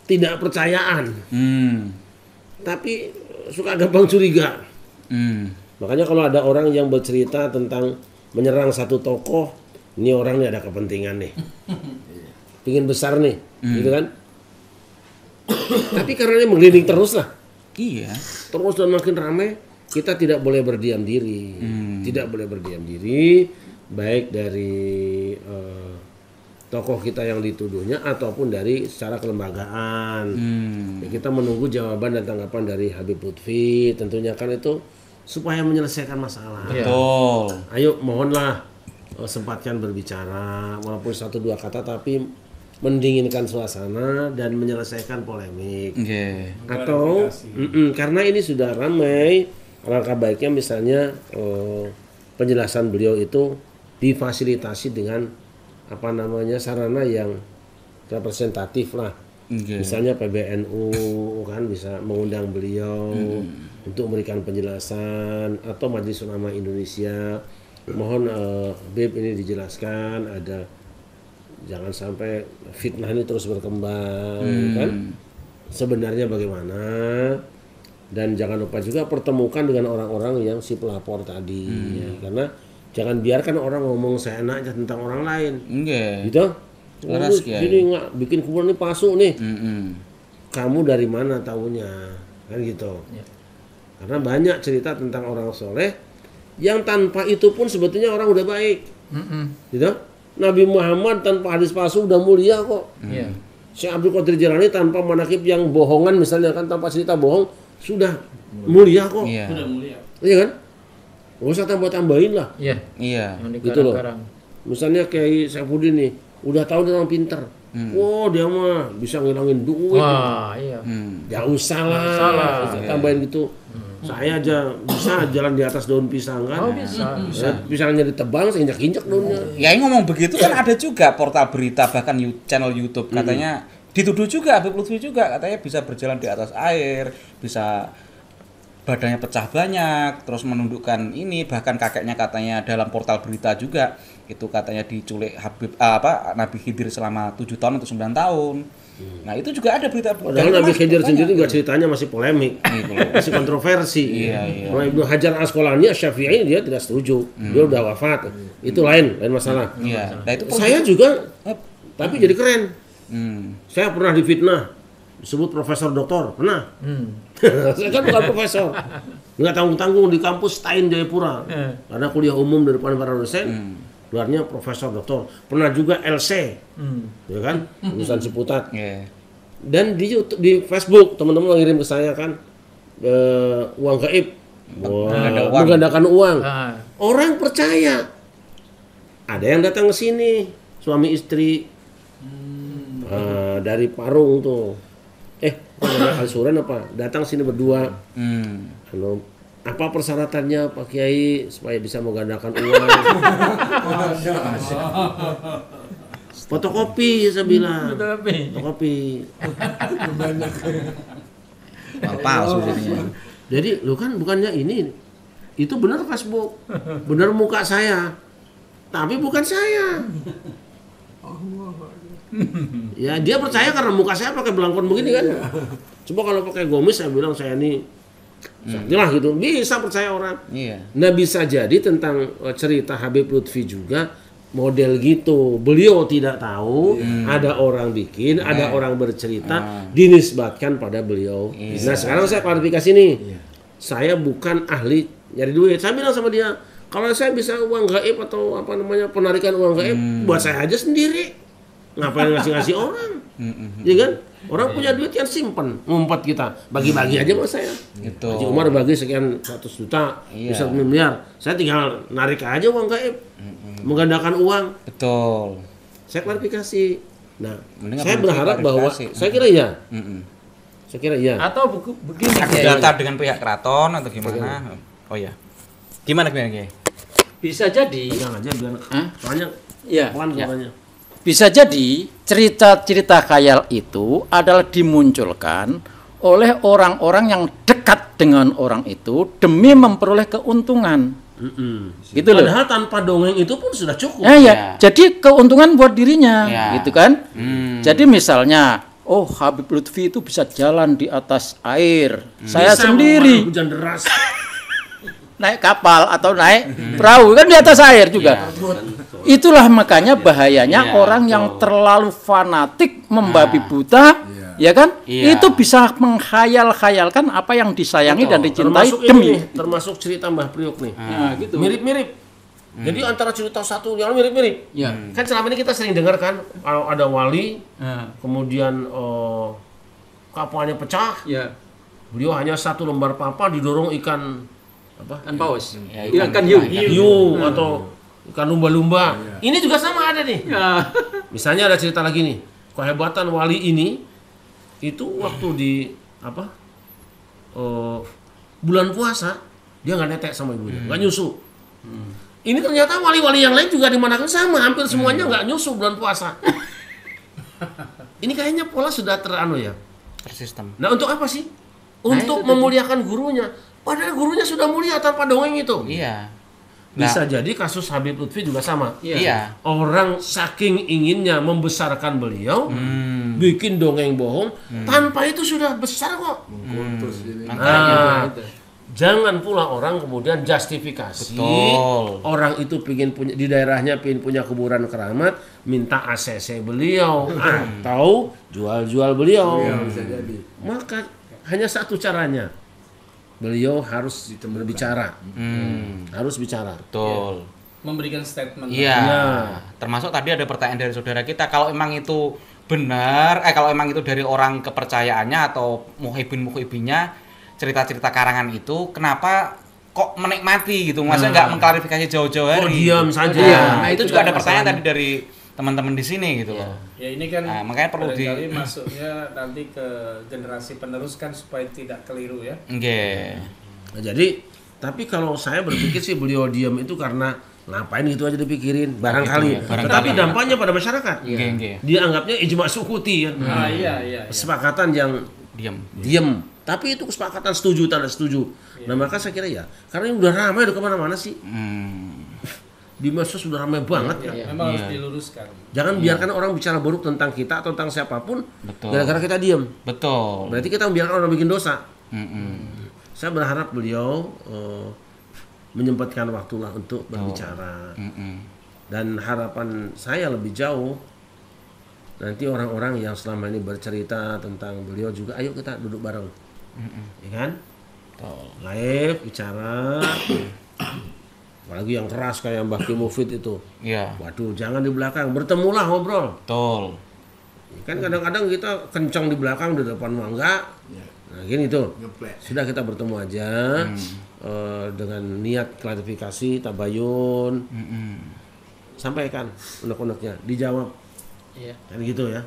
tidak percayaan hmm. tapi suka gampang curiga hmm. makanya kalau ada orang yang bercerita tentang menyerang satu tokoh ini orang orangnya ada kepentingan nih pingin besar nih hmm. gitu kan tapi karena ini menggelinding terus lah iya terus dan makin ramai kita tidak boleh berdiam diri hmm. tidak boleh berdiam diri baik dari uh, tokoh kita yang dituduhnya ataupun dari secara kelembagaan hmm. ya, kita menunggu jawaban dan tanggapan dari Habib Lutfi tentunya kan itu supaya menyelesaikan masalah iya. betul ayo mohonlah eh, sempatkan berbicara walaupun satu dua kata tapi mendinginkan suasana dan menyelesaikan polemik. Okay. Atau mm -mm, karena ini sudah ramai, alangkah baiknya misalnya eh, penjelasan beliau itu difasilitasi dengan apa namanya sarana yang representatif lah. Okay. Misalnya PBNU kan bisa mengundang beliau hmm. untuk memberikan penjelasan atau Majelis Ulama Indonesia mohon uh, eh, Beb ini dijelaskan ada jangan sampai fitnah ini terus berkembang hmm. kan sebenarnya bagaimana dan jangan lupa juga pertemukan dengan orang-orang yang si pelapor tadi hmm. ya, karena jangan biarkan orang ngomong seenaknya tentang orang lain okay. Iya. gitu Leras, ini jadi nggak bikin kuburan ini palsu nih mm -hmm. kamu dari mana tahunya kan gitu yeah. karena banyak cerita tentang orang soleh yang tanpa itu pun sebetulnya orang udah baik mm -hmm. gitu Nabi Muhammad tanpa hadis palsu udah mulia kok. Yeah. Si Abdul Qadir Jalani tanpa manakib yang bohongan misalnya kan tanpa cerita bohong sudah mulia, kok. Iya. Sudah mulia. Iya kan? Gak usah tambah-tambahin lah. Iya. Iya. Gitu loh. Misalnya kayak Syafuddin nih, udah tahu dia orang pinter. Hmm. Wow, oh, dia mah bisa ngilangin duit. Wah, iya. Hmm. Gak usah lah. Salah. Iya. Tambahin gitu saya aja bisa jalan di atas daun pisang kan. Oh, bisa. bisa. Pisangnya ditebang, saya injak-injak daunnya. Ya yang ngomong begitu kan ada juga portal berita bahkan channel YouTube katanya hmm. dituduh juga Habib Lutfi juga katanya bisa berjalan di atas air, bisa badannya pecah banyak, terus menundukkan ini bahkan kakeknya katanya dalam portal berita juga itu katanya diculik Habib apa Nabi Khidir selama tujuh tahun atau sembilan tahun. Nah itu juga ada berita. Padahal Nabi Khidir sendiri juga ceritanya masih polemik, iya, masih kontroversi. Iya, iya. Ibnu Hajar Asqalani Syafi'i dia tidak setuju, hmm. dia udah wafat. Hmm. Itu lain, lain masalah. Iya. Nah, itu saya juga, tapi jadi keren. Hmm. Saya pernah difitnah, disebut profesor doktor, pernah. Hmm. saya kan bukan profesor, nggak tanggung tanggung di kampus Tain Jayapura, hmm. karena kuliah umum di depan para dosen. Hmm luarnya profesor doktor pernah juga LC hmm. ya kan lulusan Ciputat yeah. dan di YouTube di Facebook teman-teman ngirim ke saya kan uh, uang gaib wow. menggandakan uang ah. orang percaya ada yang datang ke sini suami istri hmm. uh, dari Parung tuh eh Al Suren apa datang sini berdua hmm apa persyaratannya Pak Kiai supaya bisa menggandakan uang? Fotokopi ya saya bilang. Fotokopi. palsu jadinya. Jadi lu kan bukannya ini itu benar Facebook, benar muka saya, tapi bukan saya. Ya dia percaya karena muka saya pakai belangkon begini kan. Iya. Coba kalau pakai gomis saya bilang saya ini hmm. lah gitu bisa percaya orang yeah. nah bisa jadi tentang eh, cerita Habib Lutfi juga model gitu beliau tidak tahu hmm. ada orang bikin yeah. ada orang bercerita uh. dinisbatkan pada beliau yeah. nah sekarang saya klarifikasi nih yeah. saya bukan ahli nyari duit saya bilang sama dia kalau saya bisa uang gaib atau apa namanya penarikan uang gaib hmm. buat saya aja sendiri ngapain ngasih ngasih orang ya kan Orang iya. punya duit yang simpen, ngumpet kita. Bagi-bagi aja mas saya. Gitu. Haji Umar bagi sekian 100 juta, iya. bisa miliar. Saya tinggal narik aja uang gaib. Menggandakan uang. Betul. Saya klarifikasi. Nah, Mending saya berharap bahwa mm saya kira iya. Mm-mm. Saya kira iya. Atau buku begini ya, ya. dengan pihak keraton atau gimana? Iya. Oh ya. Gimana gimana, gimana? Bisa jadi. Jangan aja bilang. Hah? Soalnya ya, pelan ya. Bisa jadi cerita-cerita khayal itu adalah dimunculkan oleh orang-orang yang dekat dengan orang itu demi memperoleh keuntungan. hmm Gitu loh. Padahal tanpa dongeng itu pun sudah cukup. Ya, ya. ya. Jadi keuntungan buat dirinya, ya. gitu kan? Hmm. Jadi misalnya, oh Habib Lutfi itu bisa jalan di atas air. Hmm. Saya bisa sendiri. Hujan deras. naik kapal atau naik hmm. perahu kan di atas air juga. Iya, Itulah makanya iya. bahayanya iya, orang yang terlalu fanatik membabi nah, buta ya kan? Itu bisa menghayal-khayalkan apa yang disayangi Betul. dan dicintai termasuk demi. Ini, termasuk cerita Mbah Priok nih. Ah, nah, gitu. Mirip-mirip. Hmm. Jadi antara cerita satu yang mirip-mirip. Ya. Kan selama ini kita sering dengar kan kalau ada wali, hmm. kemudian uh, eh, kapuannya pecah. Ya. Beliau hanya satu lembar papa didorong ikan apa kan paus hmm. ya, iya, ikan, kan ikan hiu hiu hmm. atau ikan lumba-lumba ya, ya. ini juga sama ada nih ya. misalnya ada cerita lagi nih kehebatan wali ini itu waktu di apa uh, bulan puasa dia nggak netek sama ibunya hmm. nggak hmm. nyusu hmm. ini ternyata wali-wali yang lain juga dimanakan sama hampir hmm. semuanya nggak hmm. nyusu bulan puasa ini kayaknya pola sudah teranu ya tersistem nah untuk apa sih nah, untuk nah, memuliakan gurunya Padahal gurunya sudah mulia tanpa dongeng itu. Iya. Nah, Bisa jadi kasus Habib Lutfi juga sama. Iya. iya. Orang saking inginnya membesarkan beliau, hmm. bikin dongeng bohong, hmm. tanpa itu sudah besar kok. Hmm. Nah, jangan pula orang kemudian justifikasi Betul. orang itu pingin punya di daerahnya pingin punya kuburan keramat minta ACC beliau hmm. atau jual-jual beliau. beliau bisa jadi. Maka hanya satu caranya beliau harus Ditemukan. berbicara, hmm. harus bicara. Betul. Ya. Memberikan statement. Iya. Ya. Termasuk tadi ada pertanyaan dari saudara kita, kalau emang itu benar, eh kalau emang itu dari orang kepercayaannya atau muhibin muhibinya cerita-cerita karangan itu, kenapa kok menikmati gitu? Maksudnya hmm. nggak hmm. mengklarifikasi jauh-jauh hari? Oh diam saja. Iya. Nah, nah itu, itu juga kan ada pertanyaan tadi dari teman-teman di sini gitu yeah. loh. Ya ini kan nah, makanya perlu di masuknya nanti ke generasi penerus kan supaya tidak keliru ya. Oke. Okay. Nah, jadi tapi kalau saya berpikir sih beliau diam itu karena ngapain gitu aja dipikirin gitu, barangkali, gitu ya, barangkali. tapi dampaknya pada masyarakat. Iya. Oke Okay, okay. Dia anggapnya ijma sukuti Ya. Ah, hmm. Ah, iya, iya, iya. Kesepakatan yang diam. Diam. Tapi itu kesepakatan setuju tanda setuju. Yeah. Nah, maka saya kira ya, karena ini udah ramai udah kemana mana sih. Hmm di medsos sudah ramai banget ya. ya. Memang harus iya. diluruskan. Jangan iya. biarkan orang bicara buruk tentang kita atau tentang siapapun gara-gara kita diem. Betul. Berarti kita membiarkan orang bikin dosa. Mm -mm. Saya berharap beliau uh, menyempatkan waktulah untuk berbicara. Mm -mm. Dan harapan saya lebih jauh nanti orang-orang yang selama ini bercerita tentang beliau juga ayo kita duduk bareng. Mm -mm. kan? Betul. Live bicara apalagi yang keras kayak Mbah Kimufit itu iya waduh jangan di belakang bertemulah ngobrol betul kan kadang-kadang kita kencang di belakang di depan mangga ya. nah gini tuh, sudah kita bertemu aja hmm. uh, dengan niat klarifikasi tabayun hmm. -mm. sampaikan unek-uneknya dijawab ya. kan gitu ya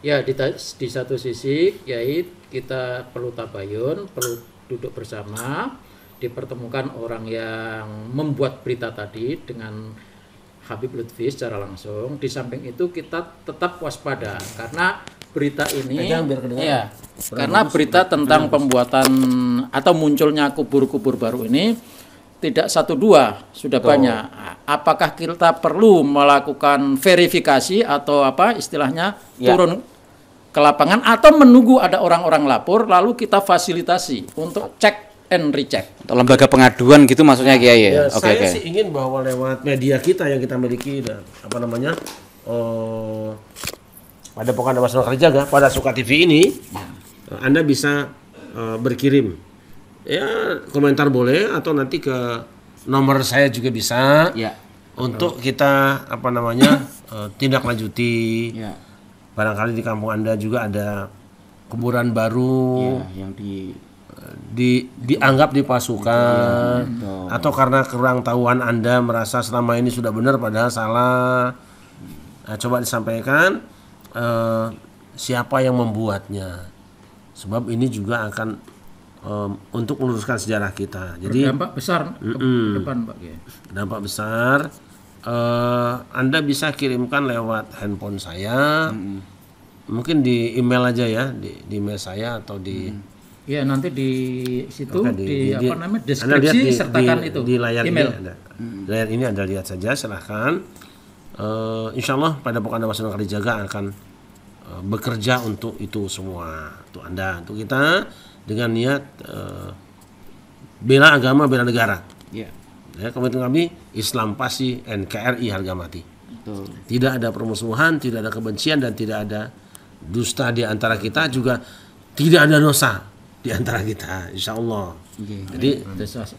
ya di, di satu sisi yaitu kita perlu tabayun perlu duduk bersama dipertemukan orang yang membuat berita tadi dengan Habib Lutfi secara langsung. Di samping itu kita tetap waspada karena berita ini Pegang, biar ya, karena berita tentang pembuatan atau munculnya kubur-kubur baru ini tidak satu dua sudah Tuh. banyak. Apakah kita perlu melakukan verifikasi atau apa istilahnya ya. turun ke lapangan atau menunggu ada orang-orang lapor lalu kita fasilitasi untuk cek and Atau Lembaga pengaduan gitu maksudnya Kiai ya. ya okay, saya okay. sih ingin bahwa lewat media kita yang kita miliki dan apa namanya uh, eh, pada pokoknya masalah Kerja gak? pada Suka TV ini uh, Anda bisa uh, berkirim ya komentar boleh atau nanti ke nomor saya juga bisa ya. untuk kita apa namanya uh, tindak lanjuti ya. barangkali di kampung Anda juga ada kuburan baru ya, yang di di dianggap dipasukan gitu. atau karena kurang tahuan Anda merasa selama ini sudah benar padahal salah. Nah, coba disampaikan uh, siapa yang membuatnya. Sebab ini juga akan um, untuk meluruskan sejarah kita. Jadi iya. dampak besar ke mm, depan, Pak. Dampak besar uh, Anda bisa kirimkan lewat handphone saya. Mm. Mungkin di email aja ya, di, di email saya atau di mm Ya nanti di situ di, di, di apa namanya deskripsi di, sertakan di, itu di layar email. Ini hmm. Layar ini anda lihat saja silahkan. Uh, insya Allah pada pokok anda masuk kali jaga akan uh, bekerja untuk itu semua untuk anda untuk kita dengan niat uh, bela agama bela negara. Yeah. Ya, ya komitmen kami Islam pasti NKRI harga mati. Betul. Tidak ada permusuhan, tidak ada kebencian dan tidak ada dusta di antara kita juga tidak ada dosa di antara kita, insya Allah. Okay. Jadi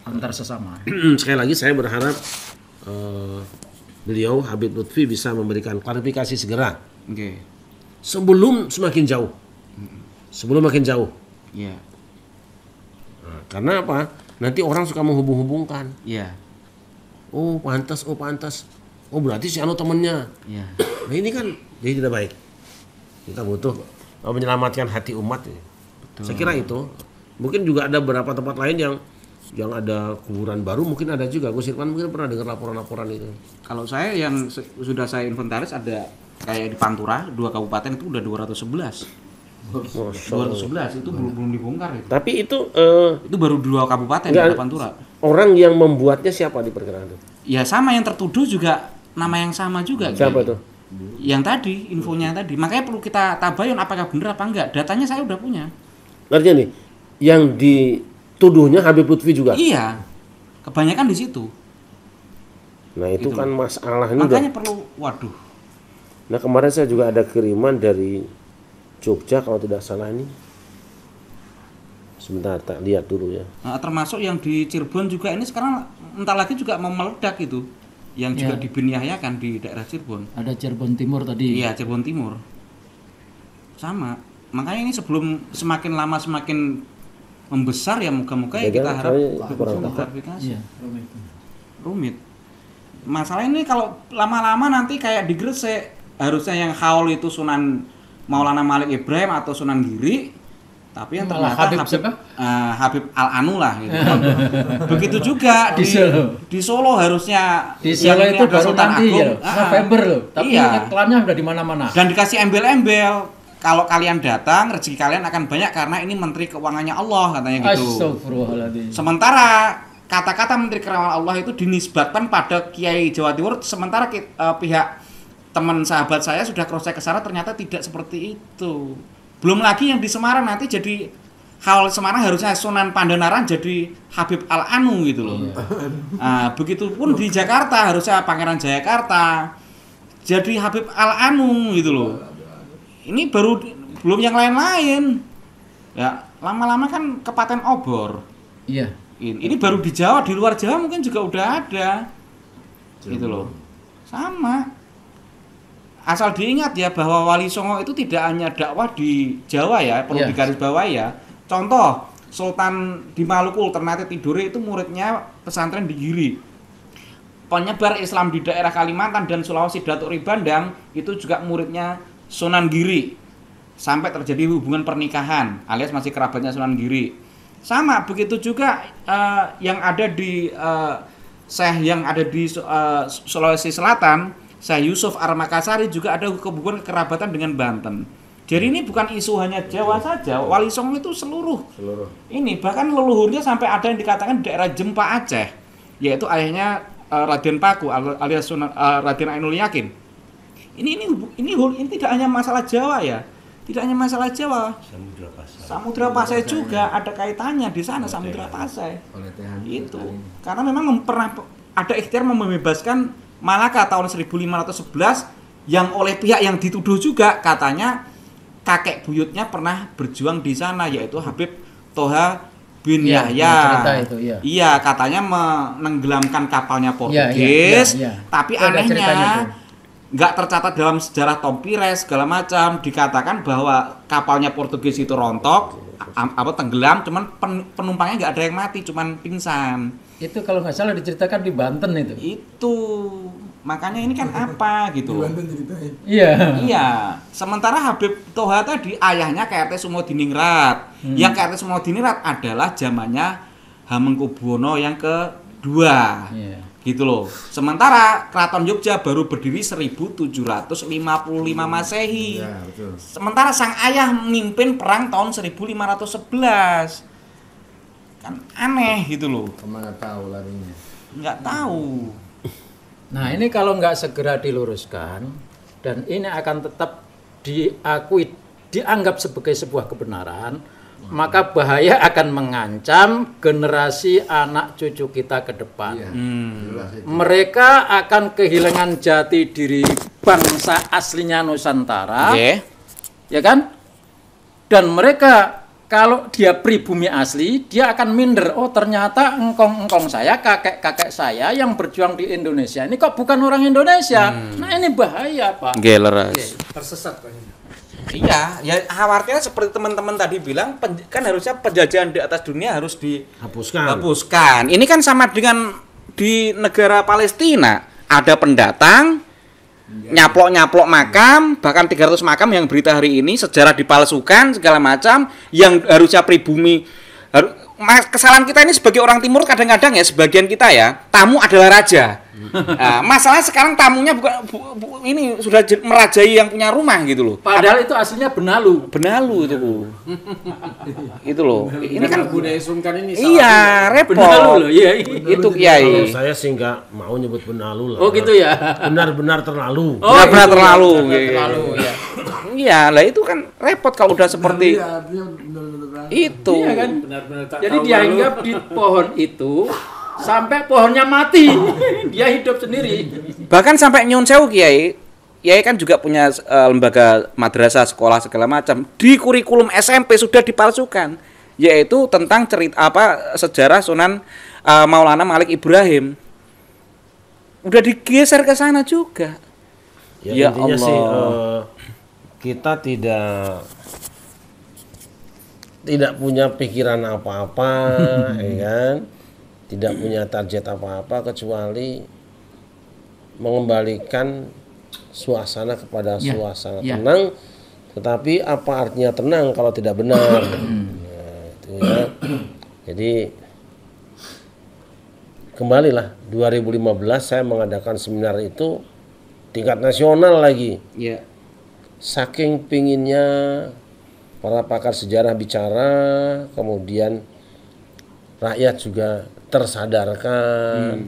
antar sesama. sekali lagi saya berharap uh, beliau Habib Lutfi bisa memberikan klarifikasi segera. Okay. Sebelum semakin jauh, sebelum makin jauh. Yeah. Nah, karena apa? Nanti orang suka menghubung-hubungkan. Yeah. Oh pantas, oh pantas. Oh berarti si Anu temennya. Yeah. Nah ini kan jadi tidak baik. Kita butuh eh, menyelamatkan hati umat. Ya Betul. Saya kira itu. Mungkin juga ada beberapa tempat lain yang yang ada kuburan baru mungkin ada juga. Gus Irfan mungkin pernah dengar laporan-laporan itu. Kalau saya yang sudah saya inventaris ada kayak di Pantura, dua kabupaten itu udah 211. 211 itu belum belum dibongkar itu. Tapi itu uh, itu baru dua kabupaten di Pantura. Orang yang membuatnya siapa di itu? Ya sama yang tertuduh juga nama yang sama juga. Siapa gitu. tuh? Yang tadi infonya tadi. Makanya perlu kita tabayun apakah benar apa enggak. Datanya saya udah punya. Artinya nih, yang dituduhnya Habib Lutfi juga. Iya. Kebanyakan di situ. Nah, itu gitu. kan masalah ini. Makanya perlu waduh. Nah, kemarin saya juga ada kiriman dari Jogja kalau tidak salah ini. Sebentar, tak lihat dulu ya. Nah, termasuk yang di Cirebon juga ini sekarang entah lagi juga mau meledak itu. Yang juga ya. di daerah Cirebon. Ada Cirebon Timur tadi. Iya, Cirebon Timur. Sama makanya ini sebelum semakin lama semakin membesar ya moga-moga ya kita harap klarifikasi ya, rumit. rumit masalah ini kalau lama-lama nanti kayak di Gresik harusnya yang haul itu Sunan Maulana Malik Ibrahim atau Sunan Giri tapi yang ternyata Habib, Habib, Uh, Habib Al Anu lah gitu. Begitu juga di, di Solo. Di Solo harusnya di Solo itu baru nanti ya, Agung, ya, November loh. Tapi iya. klannya sudah di mana-mana. Dan dikasih embel-embel kalau kalian datang rezeki kalian akan banyak karena ini menteri keuangannya Allah katanya gitu. Sementara kata-kata menteri keuangan Allah itu dinisbatkan pada Kiai Jawa Timur sementara uh, pihak teman sahabat saya sudah cross check ke sana ternyata tidak seperti itu. Belum lagi yang di Semarang nanti jadi hal Semarang harusnya Sunan Pandanaran jadi Habib Al Anu gitu loh. Nah, begitupun di Jakarta harusnya Pangeran Jakarta jadi Habib Al Anu gitu loh ini baru belum yang lain-lain ya lama-lama kan kepaten obor iya ini, ini baru di Jawa di luar Jawa mungkin juga udah ada Jawa. gitu loh sama asal diingat ya bahwa Wali Songo itu tidak hanya dakwah di Jawa ya perlu iya. digaris bawah ya contoh Sultan di Maluku Ternate tidur itu muridnya pesantren di Giri penyebar Islam di daerah Kalimantan dan Sulawesi Datuk Ribandang itu juga muridnya Sunan Giri sampai terjadi hubungan pernikahan alias masih kerabatnya Sunan Giri. Sama begitu juga uh, yang ada di uh, Syekh yang ada di uh, Sulawesi Selatan, Syekh Yusuf Armakasari juga ada hubungan kerabatan dengan Banten. Jadi ini bukan isu hanya Jawa saja, Wali Songo itu seluruh. Seluruh. Ini bahkan leluhurnya sampai ada yang dikatakan daerah Jempa Aceh, yaitu ayahnya uh, Raden Paku alias uh, Raden Ainul Yakin ini ini ini ini tidak hanya masalah Jawa ya. Tidak hanya masalah Jawa. Samudra Pasai. Samudra Pasai juga ada kaitannya di sana Samudra Pasai. Itu. Karena memang pernah ada ikhtiar membebaskan Malaka tahun 1511 yang oleh pihak yang dituduh juga katanya kakek buyutnya pernah berjuang di sana yaitu Habib Toha bin ya, Yahya. Itu, ya. Iya, katanya menenggelamkan kapalnya iya, iya, Portugis. Ya, ya, ya. Tapi anehnya nggak tercatat dalam sejarah Tom Pires segala macam dikatakan bahwa kapalnya Portugis itu rontok apa tenggelam cuman pen, penumpangnya nggak ada yang mati cuman pingsan itu kalau nggak salah diceritakan di Banten itu itu makanya ini kan apa gitu di Banten ceritain iya iya sementara Habib Toha tadi ayahnya KRT Sumo Diningrat hmm. yang KRT Sumo Diningrat adalah zamannya Hamengkubuwono yang kedua yeah gitu loh. Sementara Keraton Jogja baru berdiri 1755 Masehi. Ya, betul. Sementara sang ayah memimpin perang tahun 1511. Kan aneh gitu loh. Kemana tahu larinya? Enggak tahu. Nah ini kalau nggak segera diluruskan dan ini akan tetap diakui dianggap sebagai sebuah kebenaran maka bahaya akan mengancam generasi anak cucu kita ke depan. Iya, hmm. Mereka akan kehilangan jati diri bangsa aslinya Nusantara, yeah. ya kan? Dan mereka kalau dia pribumi asli, dia akan minder. Oh ternyata engkong-engkong saya, kakek-kakek saya yang berjuang di Indonesia ini kok bukan orang Indonesia. Hmm. Nah ini bahaya pak. Geleras. Okay. Tersesat pak. Iya, ya artinya seperti teman-teman tadi bilang kan harusnya penjajahan di atas dunia harus dihapuskan. Hapuskan. Ini kan sama dengan di negara Palestina ada pendatang iya. nyaplok-nyaplok makam bahkan 300 makam yang berita hari ini sejarah dipalsukan segala macam yang harusnya pribumi kesalahan kita ini sebagai orang timur kadang-kadang ya sebagian kita ya tamu adalah raja Nah, masalah sekarang tamunya bukan bu, bu, ini sudah merajai yang punya rumah gitu loh. Padahal itu aslinya benalu. Benalu itu bu. itu loh. Benalu, ini kan budaya sungkan ini. Iya repot. Benalu loh. Iya. iya. Itu kiai. Saya sih nggak mau nyebut benalu lah. Oh gitu ya. Benar-benar terlalu. Oh, Benar-benar iya, terlalu. Iya. Terlalu ya. Iya lah itu kan repot kalau udah seperti itu. Iya kan. Benar-benar. Jadi dianggap di pohon itu sampai pohonnya mati dia hidup sendiri bahkan sampai nyun sewu kiai Kiai kan juga punya eh, lembaga madrasah sekolah segala macam di kurikulum SMP sudah dipalsukan yaitu tentang cerita apa sejarah Sunan uh, Maulana Malik Ibrahim udah digeser ke sana juga ya, ya Allah sih, eh, uh, kita tidak tidak punya pikiran apa-apa, ya kan? tidak punya target apa-apa kecuali mengembalikan suasana kepada ya. suasana ya. tenang tetapi apa artinya tenang kalau tidak benar nah, itu ya jadi kembalilah 2015 saya mengadakan seminar itu tingkat nasional lagi ya. saking pinginnya para pakar sejarah bicara kemudian rakyat juga tersadarkan, hmm.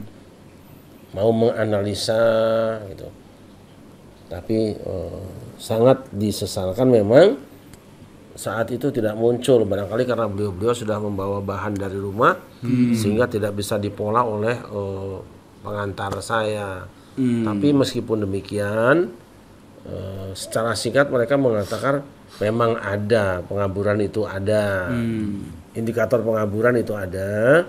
mau menganalisa gitu. Tapi eh, sangat disesalkan memang saat itu tidak muncul barangkali karena beliau-beliau sudah membawa bahan dari rumah hmm. sehingga tidak bisa dipola oleh eh, pengantar saya. Hmm. Tapi meskipun demikian eh, secara singkat mereka mengatakan memang ada pengaburan itu ada. Hmm. Indikator pengaburan itu ada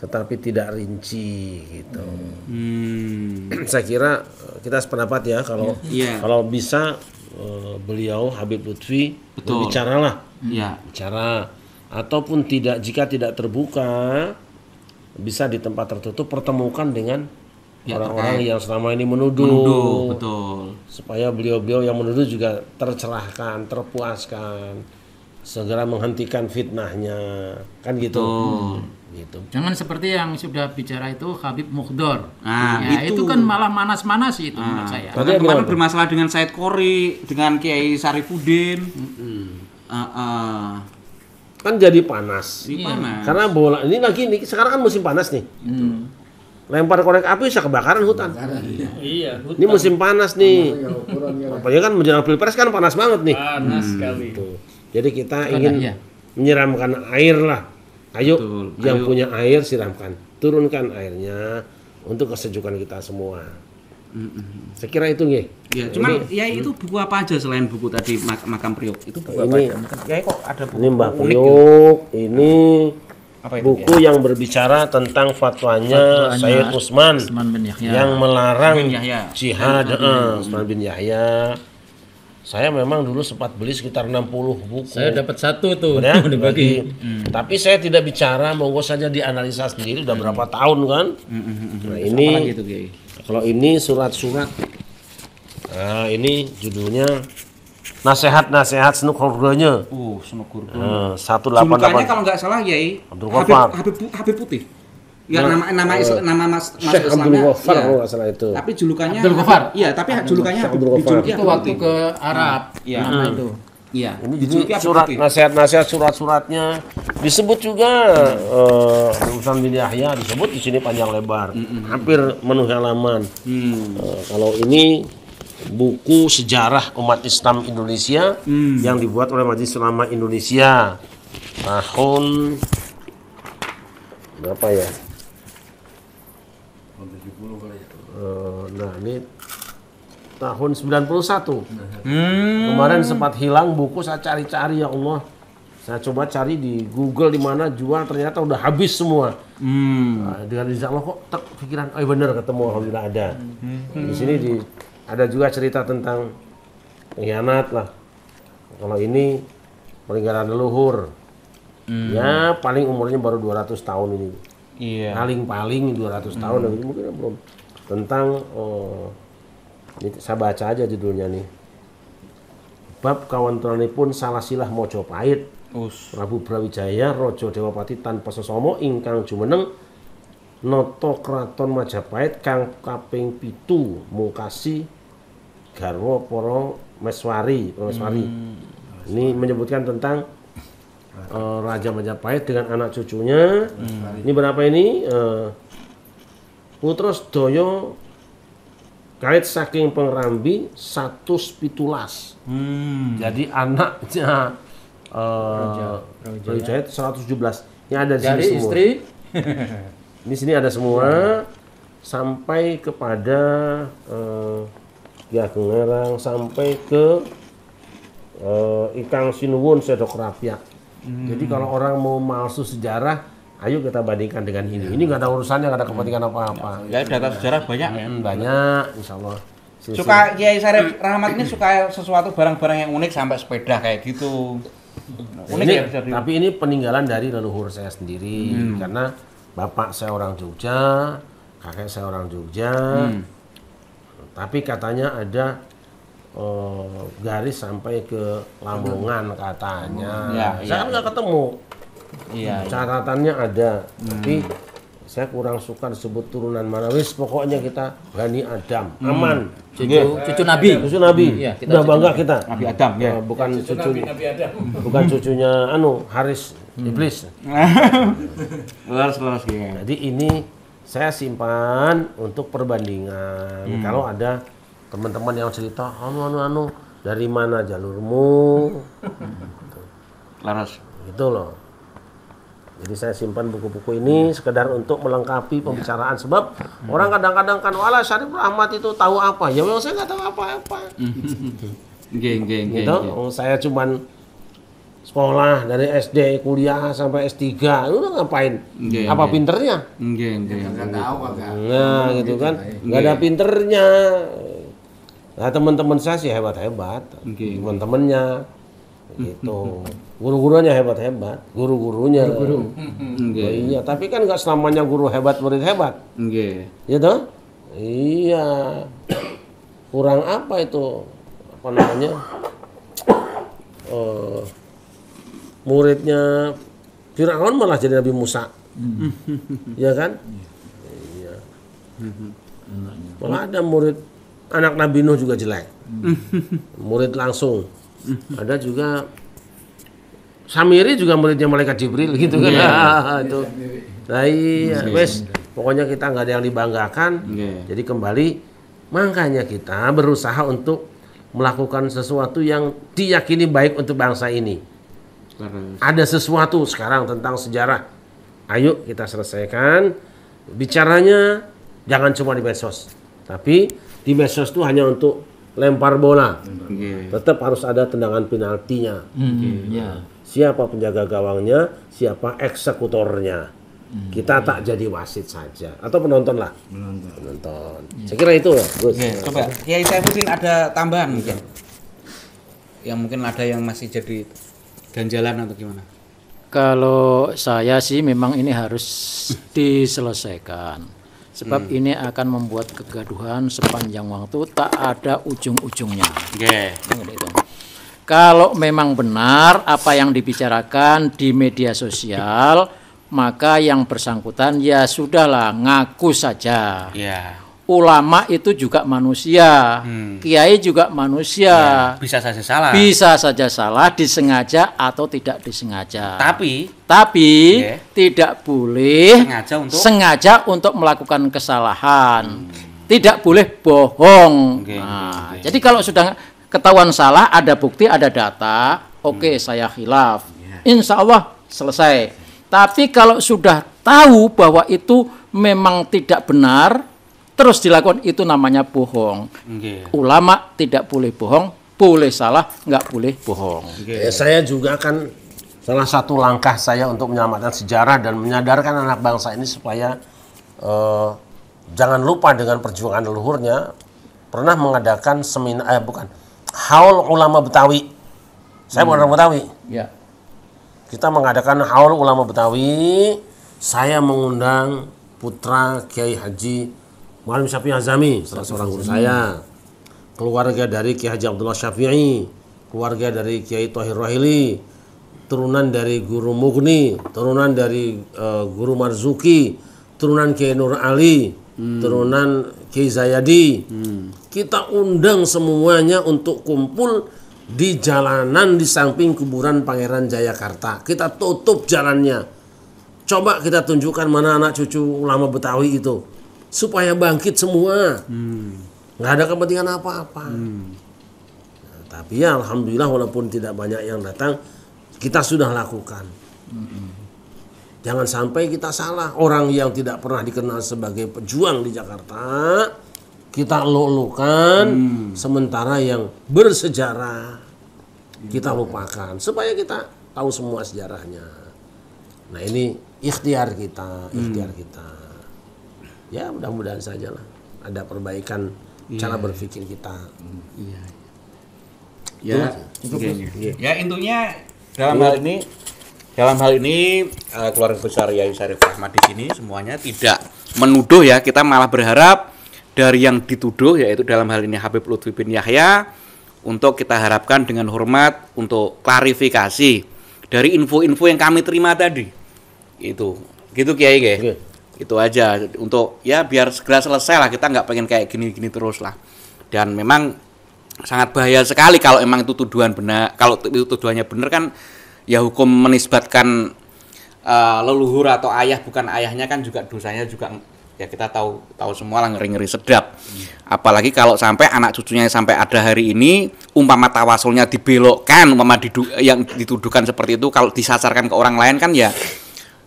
tetapi tidak rinci gitu. Hmm. Saya kira eh, kita sependapat ya kalau yeah. Iya. kalau bisa eh, beliau Habib Lutfi Betul. lah, yeah. bicara ataupun tidak jika tidak terbuka bisa di tempat tertutup pertemukan dengan orang ya, orang-orang yang selama ini menuduh, menuduh betul. supaya beliau-beliau yang menuduh juga tercerahkan, terpuaskan, segera menghentikan fitnahnya, kan gitu. Betul gitu. Jangan seperti yang sudah bicara itu Habib Mukhdor. Nah, ya, itu. itu kan malah manas-manas itu nah, menurut saya. kemarin bermasalah dengan Said Kori, dengan Kiai Sarifudin. Mm -mm. uh, uh. Kan jadi panas. Iya. panas. Karena bola ini lagi ini sekarang kan musim panas nih. Hmm. Lempar korek api bisa kebakaran hutan. Kebakaran, iya. iya, hutan. Ini musim panas nih. Apanya ya, kan menjelang Pilpres kan panas banget nih. Panas hmm. sekali. Tuh. Gitu. Jadi kita ingin Karena, iya. air lah Ayo Betul. yang Ayo. punya air siramkan, turunkan airnya untuk kesejukan kita semua. mm hmm Saya kira itu nggih. Ya, cuma, ya itu buku apa aja selain buku tadi mak- makam priok itu buku ini, apa aja? Ya kok ada buku ini mbak Priok, gitu? ini apa itu buku ya? yang berbicara tentang fatwanya, fatwanya Sayyid Usman, Usman bin Yahya. yang melarang bin Yahya. jihad, Usman bin Yahya saya memang dulu sempat beli sekitar 60 buku. Saya dapat satu tuh. Ya, bagi. Hmm. Tapi saya tidak bicara, monggo saja dianalisa sendiri udah berapa tahun kan. Hmm. hmm, hmm, hmm. Nah, ini gitu, Kalau ini surat-surat. Nah, ini judulnya Nasehat-nasehat Senuk oh, nah, satu Uh, Senuk Hurgonya. Nah, 188. Jumlahnya kalau nggak salah, Yai. Habib, Habib, Habib Putih. Ya nama nama uh, nama Mas Mas Syekh Abdul Ghaffar ya. kalau salah itu. Tapi julukannya Abdul Ghaffar. Iya, tapi Abdul julukannya Abdul Ghaffar. Itu waktu ke Arab. Iya, hmm. itu. Iya. Ini jadi surat nasihat-nasihat surat-suratnya disebut juga hmm. uh, eh, urusan bin Yahya disebut di sini panjang lebar, hmm. hampir menuhi halaman. Hmm. Uh, kalau ini buku sejarah umat Islam Indonesia hmm. yang dibuat oleh Majelis Ulama Indonesia tahun berapa ya? nah ini tahun 91. Hmm. Kemarin sempat hilang buku saya cari-cari ya Allah. Saya coba cari di Google di mana jual ternyata udah habis semua. Hmm. Nah, dengan izin Allah kok tek pikiran, oh iya bener ketemu alhamdulillah ada. Hmm. Di sini di ada juga cerita tentang pengkhianat lah. Kalau ini peringatan leluhur. Hmm. Ya paling umurnya baru 200 tahun ini. Iya. Paling-paling 200 tahun hmm. mungkin belum tentang oh, ini saya baca aja judulnya nih. Bab kawan-kawan kawantunani pun salah silah mojo pahit. Us. Prabu Brawijaya Rojo Dewapati tanpa sesomo ingkang jumeneng Noto Kraton Majapahit kang kaping pitu Mukasi Garwo Poro Meswari, Meswari. Hmm. Ini menyebutkan tentang uh, Raja Majapahit dengan anak cucunya. Hmm. Ini berapa ini? Uh, Putra Sedoyo kait saking pengrambi satu pitulas. Hmm. Jadi anaknya uh, tujuh 117 ini ada di sini semua. istri di sini ada semua hmm. sampai kepada uh, eh, ya Gengerang sampai ke uh, Ikang Sinuwun Sedok Rapiak. Hmm. Jadi kalau orang mau malsu sejarah Ayo kita bandingkan dengan ini. Ini nggak ada urusannya, nggak ada kepentingan apa-apa. Ya, data sejarah banyak hmm, ya. Hmm, banyak, insya Allah. Sisi. Suka Kiai Sarif Rahmat ini suka sesuatu barang-barang yang unik sampai sepeda kayak gitu. Unik ini, ya bisa Tapi ini peninggalan dari leluhur saya sendiri hmm. karena bapak saya orang Jogja, kakek saya orang Jogja. Hmm. Tapi katanya ada uh, garis sampai ke Lamongan katanya. Ya, saya iya. kan ya. nggak ketemu. Iya, iya. Catatannya iya. ada, hmm. tapi saya kurang suka disebut turunan mana. Wis pokoknya kita Bani Adam, hmm. aman. Cucu, yeah. cucu Nabi. Iya, cucu Nabi. Hmm. Ya, kita Udah bangga nabi. kita. Nabi Adam, ya. Yeah. bukan cucu, cucu nabi, nabi Adam. bukan cucunya anu Haris hmm. iblis. Leras Jadi ini saya simpan untuk perbandingan. Hmm. Kalau ada teman-teman yang cerita anu anu anu dari mana jalurmu? Laras. Gitu loh. Jadi saya simpan buku-buku ini sekedar untuk melengkapi pembicaraan ya. sebab hmm. orang kadang-kadang kan wala Syarif Ahmad itu tahu apa? Ya memang saya nggak tahu apa-apa. Geng, geng, Gitu. Geng. Oh, saya cuman sekolah dari SD, kuliah sampai S3. Lu udah ngapain? Geng, apa geng. pinternya? Geng, geng. Enggak tahu apa. Nah, gitu kan. Enggak ada pinternya. Nah, teman-teman saya sih hebat-hebat. Teman-temannya. hebat hebat teman temannya gitu guru-gurunya hebat-hebat guru-gurunya guru-guru iya, iya tapi kan nggak selamanya guru hebat murid hebat okay. gitu iya, iya kurang apa itu apa namanya uh, muridnya Firaun malah jadi Nabi Musa ya kan iya malah ada murid anak Nabi Nuh juga jelek hmm. murid langsung ada juga Samiri juga muridnya malaikat Jibril gitu kan. Yeah. Iya. itu. Iya, nah, iya, yeah. Iya, wes pokoknya kita nggak ada yang dibanggakan. Yeah. Jadi kembali makanya kita berusaha untuk melakukan sesuatu yang diyakini baik untuk bangsa ini. Terus. Ada sesuatu sekarang tentang sejarah. Ayo kita selesaikan. Bicaranya jangan cuma di medsos, tapi di medsos itu hanya untuk lempar bola. Okay. Iya. Tetap harus ada tendangan penaltinya. Okay. Hmm, iya. iya. Siapa penjaga gawangnya, siapa eksekutornya. Hmm. Kita yeah. tak jadi wasit saja atau penonton lah. Penonton. penonton. Yeah. Saya kira itu, Gus. Yeah, coba. Ya saya mungkin ada tambahan mungkin. Yang mungkin ada yang masih jadi ganjalan atau gimana? Kalau saya sih memang ini harus diselesaikan Sebab hmm. ini akan membuat kegaduhan sepanjang waktu tak ada ujung-ujungnya. Okay. Kalau memang benar apa yang dibicarakan di media sosial, maka yang bersangkutan ya sudahlah ngaku saja. Yeah ulama itu juga manusia, hmm. kiai juga manusia. Ya, bisa saja salah. Bisa saja salah disengaja atau tidak disengaja. Tapi tapi okay. Iya. tidak boleh sengaja untuk sengaja untuk melakukan kesalahan. Hmm. Tidak boleh bohong. Okay, nah, okay. jadi kalau sudah ketahuan salah ada bukti, ada data, oke okay, hmm. saya khilaf. Yeah. Insya Allah selesai. Tapi kalau sudah tahu bahwa itu memang tidak benar, terus dilakukan itu namanya bohong. Okay. Ulama tidak boleh bohong, boleh salah, nggak boleh bohong. Okay. Ya, saya juga kan salah satu langkah saya untuk menyelamatkan sejarah dan menyadarkan anak bangsa ini supaya uh, jangan lupa dengan perjuangan leluhurnya pernah mengadakan seminar eh bukan haul ulama Betawi. Saya hmm. bukan orang Betawi. Ya. Kita mengadakan haul ulama Betawi. Saya mengundang putra Kiai Haji Mualim Syafi'i Azami salah seorang guru saya keluarga dari Kiai Haji Abdullah Syafi'i keluarga dari Kiai Tohir Rohili turunan dari Guru Mugni turunan dari uh, Guru Marzuki turunan Kiai Nur Ali hmm. turunan Kiai Zayadi hmm. kita undang semuanya untuk kumpul di jalanan di samping kuburan Pangeran Jayakarta kita tutup jalannya coba kita tunjukkan mana anak cucu ulama Betawi itu supaya bangkit semua. Hmm. ada kepentingan apa-apa. Hmm. Nah, tapi ya alhamdulillah walaupun tidak banyak yang datang, kita sudah lakukan. Hmm. Jangan sampai kita salah. Orang yang tidak pernah dikenal sebagai pejuang di Jakarta, kita lulukan hmm. sementara yang bersejarah iya, kita iya. lupakan supaya kita tahu semua sejarahnya. Nah, ini ikhtiar kita, ikhtiar hmm. kita ya mudah-mudahan saja lah ada perbaikan yeah. cara iya. berpikir kita. Hmm. Iya. iya. Ya, ya, ya intinya dalam yeah. hal ini dalam hal ini eh, keluarga besar Yai Syarif Ahmad di sini semuanya tidak menuduh ya, kita malah berharap dari yang dituduh yaitu dalam hal ini Habib Lutfi bin Yahya untuk kita harapkan dengan hormat untuk klarifikasi dari info-info yang kami terima tadi. Itu. Gitu Kiai, Kiai itu aja untuk ya biar segera selesai lah kita nggak pengen kayak gini-gini terus lah dan memang sangat bahaya sekali kalau emang itu tuduhan benar kalau itu tuduhannya benar kan ya hukum menisbatkan uh, leluhur atau ayah bukan ayahnya kan juga dosanya juga ya kita tahu tahu semua lah ngeri ngeri sedap hmm. apalagi kalau sampai anak cucunya sampai ada hari ini umpama tawasulnya dibelokkan umpama yang dituduhkan seperti itu kalau disasarkan ke orang lain kan ya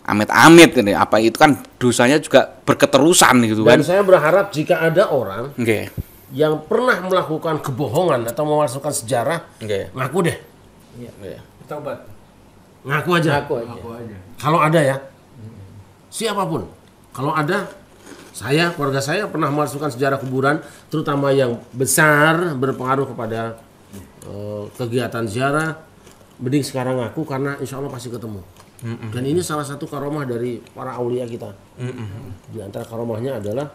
amit-amit ini apa itu kan dosanya juga berketerusan gitu kan. Dan saya berharap jika ada orang okay. yang pernah melakukan kebohongan atau memasukkan sejarah, okay. ngaku deh. Iya. Yeah. Ngaku aja. Ngaku aja. aja. Kalau ada ya. Siapapun. Kalau ada saya keluarga saya pernah memasukkan sejarah kuburan terutama yang besar berpengaruh kepada uh, kegiatan ziarah mending sekarang ngaku karena insya Allah pasti ketemu Mm-mm. Dan ini salah satu karomah dari para aulia kita. Mm-mm. Di antara karomahnya adalah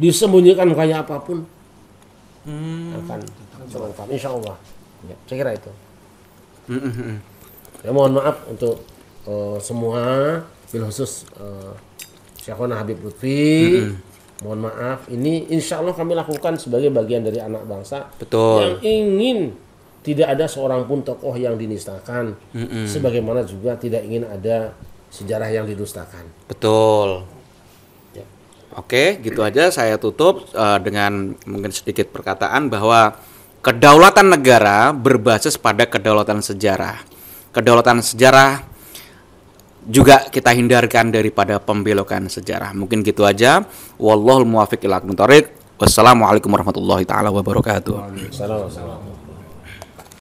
disembunyikan kayak apapun mm. akan terungkap. Insya Allah. Ya, saya kira itu. Mm-mm. Ya mohon maaf untuk uh, semua, bil khusus uh, eh, Syekhona Habib Lutfi. Mm-mm. Mohon maaf, ini insya Allah kami lakukan sebagai bagian dari anak bangsa Betul. yang ingin tidak ada seorang pun tokoh yang dinistakan, mm sebagaimana juga tidak ingin ada sejarah yang didustakan. Betul. Ya. Oke, gitu aja saya tutup uh, dengan mungkin sedikit perkataan bahwa kedaulatan negara berbasis pada kedaulatan sejarah. Kedaulatan sejarah juga kita hindarkan daripada pembelokan sejarah. Mungkin gitu aja. Wallahul muwafiq ila Wassalamualaikum warahmatullahi taala wabarakatuh. Assalamualaikum.